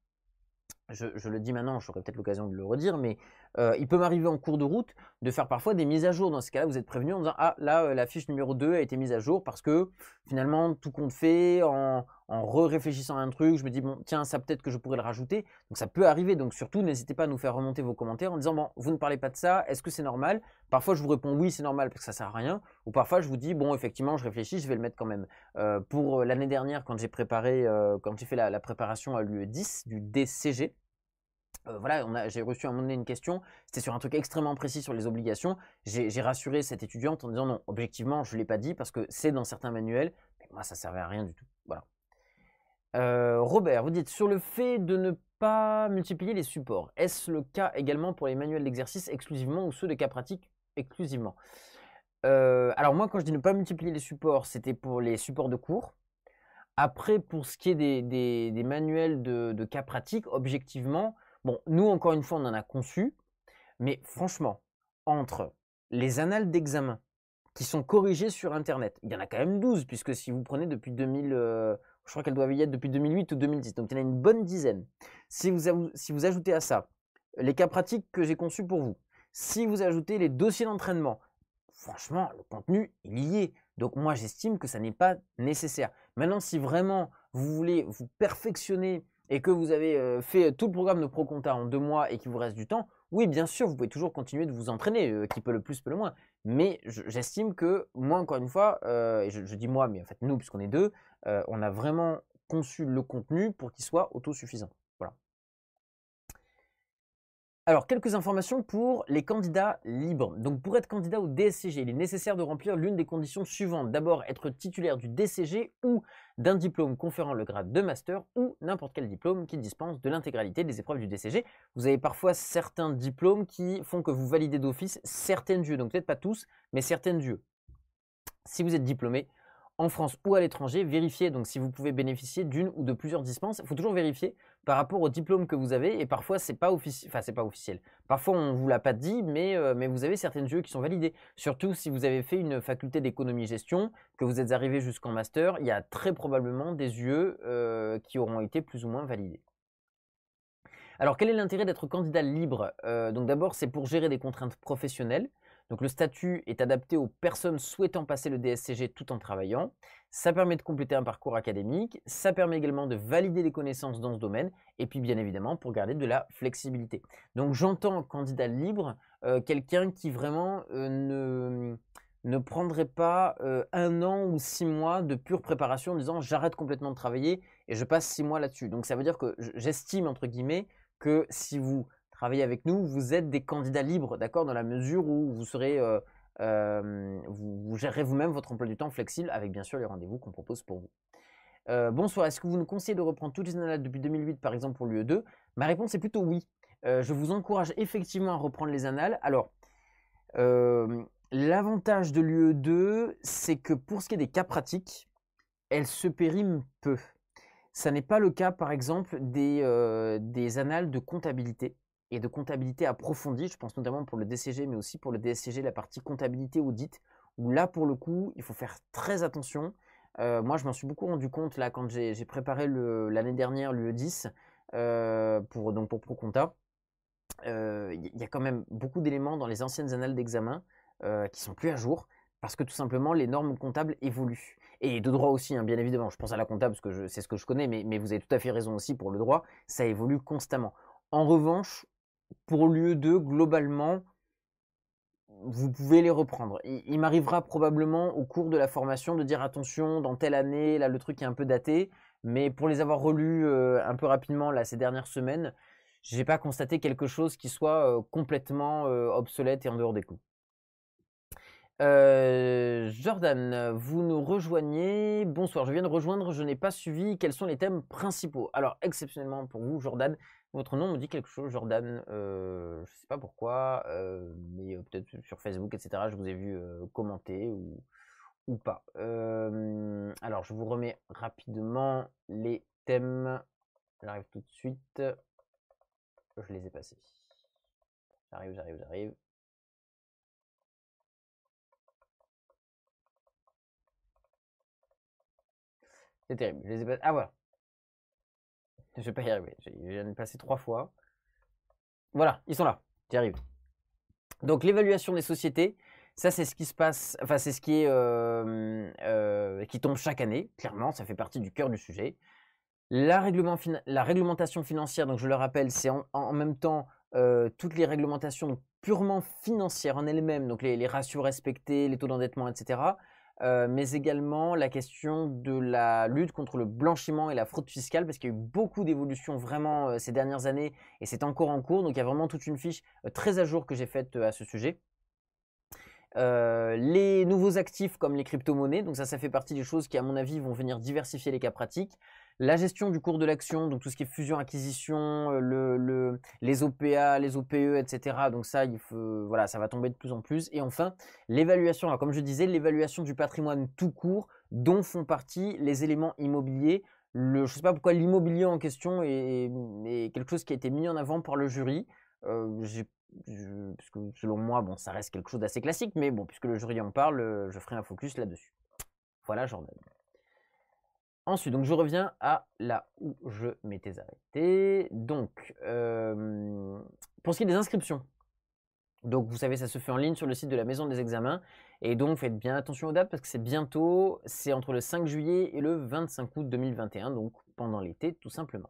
A: je, je, le dis maintenant, j'aurai peut-être l'occasion de le redire, mais euh, il peut m'arriver en cours de route de faire parfois des mises à jour. Dans ce cas-là, vous êtes prévenu en disant Ah, là, euh, la fiche numéro 2 a été mise à jour parce que finalement, tout compte fait, en, en réfléchissant à un truc, je me dis Bon, tiens, ça peut-être que je pourrais le rajouter. Donc ça peut arriver. Donc surtout, n'hésitez pas à nous faire remonter vos commentaires en disant Bon, vous ne parlez pas de ça, est-ce que c'est normal Parfois, je vous réponds Oui, c'est normal parce que ça sert à rien. Ou parfois, je vous dis Bon, effectivement, je réfléchis, je vais le mettre quand même. Euh, pour l'année dernière, quand j'ai préparé, quand j'ai fait la, la préparation à l'UE10 du DCG, euh, voilà, j'ai reçu à un moment donné une question, c'était sur un truc extrêmement précis sur les obligations. J'ai rassuré cette étudiante en disant non, objectivement, je ne l'ai pas dit parce que c'est dans certains manuels, mais moi, ça servait à rien du tout. Euh, Robert, vous dites sur le fait de ne pas multiplier les supports, est-ce le cas également pour les manuels d'exercice exclusivement ou ceux de cas pratiques exclusivement euh, Alors, moi, quand je dis ne pas multiplier les supports, c'était pour les supports de cours. Après, pour ce qui est des, manuels de, de, cas pratiques, objectivement, Bon, nous, encore une fois, on en a conçu, mais franchement, entre les annales d'examen qui sont corrigées sur Internet, il y en a quand même 12, puisque si vous prenez depuis 2000, euh, je crois qu'elles doivent y être depuis 2008 ou 2010, donc il y en a une bonne dizaine. Si vous, si vous ajoutez à ça les cas pratiques que j'ai conçus pour vous, si vous ajoutez les dossiers d'entraînement, franchement, le contenu, il y est. Donc moi, j'estime que ça n'est pas nécessaire. Maintenant, si vraiment vous voulez vous perfectionner et que vous avez euh, fait tout le programme de Proconta en deux mois et qu'il vous reste du temps, oui, bien sûr, vous pouvez toujours continuer de vous entraîner, euh, qui peut le plus, peut le moins. Mais j'estime que moi, encore une fois, euh, et je, dis moi, mais en fait nous, puisqu'on est deux, on a vraiment conçu le contenu pour qu'il soit autosuffisant. Alors, quelques informations pour les candidats libres. Donc, pour être candidat au DSCG, il est nécessaire de remplir l'une des conditions suivantes. D'abord, être titulaire du DCG ou d'un diplôme conférant le grade de master ou n'importe quel diplôme qui dispense de l'intégralité des épreuves du DCG. Vous avez parfois certains diplômes qui font que vous validez d'office certaines dieux. Donc, peut-être pas tous, mais certaines dieux. Si vous êtes diplômé, en France ou à l'étranger, vérifiez donc si vous pouvez bénéficier d'une ou de plusieurs dispenses. Il faut toujours vérifier par rapport au diplôme que vous avez et parfois ce pas pas officiel. Parfois on vous l'a pas dit, mais, euh, vous avez certaines jeux qui sont validés. Surtout si vous avez fait une faculté d'économie-gestion, que vous êtes arrivé jusqu'en master, il y a très probablement des UE euh, qui auront été plus ou moins validés. Alors quel est l'intérêt d'être candidat libre euh, Donc d'abord c'est pour gérer des contraintes professionnelles. Donc le statut est adapté aux personnes souhaitant passer le DSCG tout en travaillant. Ça permet de compléter un parcours académique, ça permet également de valider les connaissances dans ce domaine, et puis bien évidemment pour garder de la flexibilité. Donc j'entends candidat libre, euh, quelqu'un qui vraiment euh, ne prendrait pas euh, un an ou six mois de pure préparation en disant j'arrête complètement de travailler et je passe six mois là-dessus. Donc ça veut dire que j'estime, entre guillemets, que si vous avec nous, vous êtes des candidats libres, d'accord, dans la mesure où vous serez, euh, euh, vous, gérerez vous-même votre emploi du temps flexible avec bien sûr les rendez-vous qu'on propose pour vous. Euh, bonsoir, est-ce que vous nous conseillez de reprendre toutes les annales depuis 2008 par exemple pour l'UE2 Ma réponse est plutôt oui. je vous encourage effectivement à reprendre les annales. Alors, l'avantage de l'UE2, c'est que pour ce qui est des cas pratiques, elle se périment. peu. Ça n'est pas le cas par exemple des, des annales de comptabilité et de comptabilité approfondie. Je pense notamment pour le DCG, mais aussi pour le DSCG, la partie comptabilité audit, où là, pour le coup, il faut faire très attention. Euh, moi, je m'en suis beaucoup rendu compte là quand j'ai préparé l'année dernière l'UE10 euh, pour, donc pour ProConta. Euh, il y a quand même beaucoup d'éléments dans les anciennes annales d'examen qui sont plus à jour parce que tout simplement les normes comptables évoluent. Et de droit aussi, hein, bien évidemment. Je pense à la comptable parce que c'est ce que je connais, mais, mais vous avez tout à fait raison aussi pour le droit. Ça évolue constamment. En revanche, pour lieu 2 globalement, vous pouvez les reprendre. Il, m'arrivera probablement au cours de la formation de dire attention, dans telle année, là le truc est un peu daté, mais pour les avoir relus euh, un peu rapidement là ces dernières semaines, je n'ai pas constaté quelque chose qui soit euh, complètement euh, obsolète et en dehors des coups. Jordan, vous nous rejoignez. Bonsoir, je viens de rejoindre, je n'ai pas suivi. Quels sont les thèmes principaux Alors, exceptionnellement pour vous, Jordan, votre nom me dit quelque chose, Jordan. Euh, je ne sais pas pourquoi, euh, mais euh, peut-être sur Facebook, etc. Je vous ai vu commenter ou, ou pas. alors, je vous remets rapidement les thèmes. J'arrive tout de suite. Je les ai passés. J'arrive, j'arrive, j'arrive. C'est terrible. Je les ai Ah voilà. Je vais pas y arriver. viens de passer trois fois. Voilà, ils sont là. J'y arrive. Donc l'évaluation des sociétés, ça c'est ce qui se passe, enfin c'est ce qui est euh, euh, qui tombe chaque année. Clairement, ça fait partie du cœur du sujet. La, règlement, la réglementation financière, donc je le rappelle, c'est en, même temps euh, toutes les réglementations purement financières en elles-mêmes, donc les, les, ratios respectés, les taux d'endettement, etc mais également la question de la lutte contre le blanchiment et la fraude fiscale, parce qu'il y a eu beaucoup d'évolutions vraiment ces dernières années et c'est encore en cours. Donc il y a vraiment toute une fiche très à jour que j'ai faite à ce sujet. les nouveaux actifs comme les crypto-monnaies, donc ça, ça fait partie des choses qui, à mon avis, vont venir diversifier les cas pratiques la gestion du cours de l'action, donc tout ce qui est fusion-acquisition, euh, les OPA, les OPE, etc. Donc ça, il faut, voilà, ça va tomber de plus en plus. Et enfin, l'évaluation. comme je disais, l'évaluation du patrimoine tout court, dont font partie les éléments immobiliers. je ne sais pas pourquoi l'immobilier en question est, quelque chose qui a été mis en avant par le jury. Euh, que selon moi, bon, ça reste quelque chose d'assez classique, mais bon, puisque le jury en parle, euh, je ferai un focus là-dessus. Voilà, Jordan. Ensuite, donc je reviens à là où je m'étais arrêté. Donc, pour ce qui est des inscriptions, donc vous savez, ça se fait en ligne sur le site de la Maison des Examens. Et donc faites bien attention aux dates parce que c'est bientôt, c'est entre le 5 juillet et le 25 août 2021, donc pendant l'été tout simplement.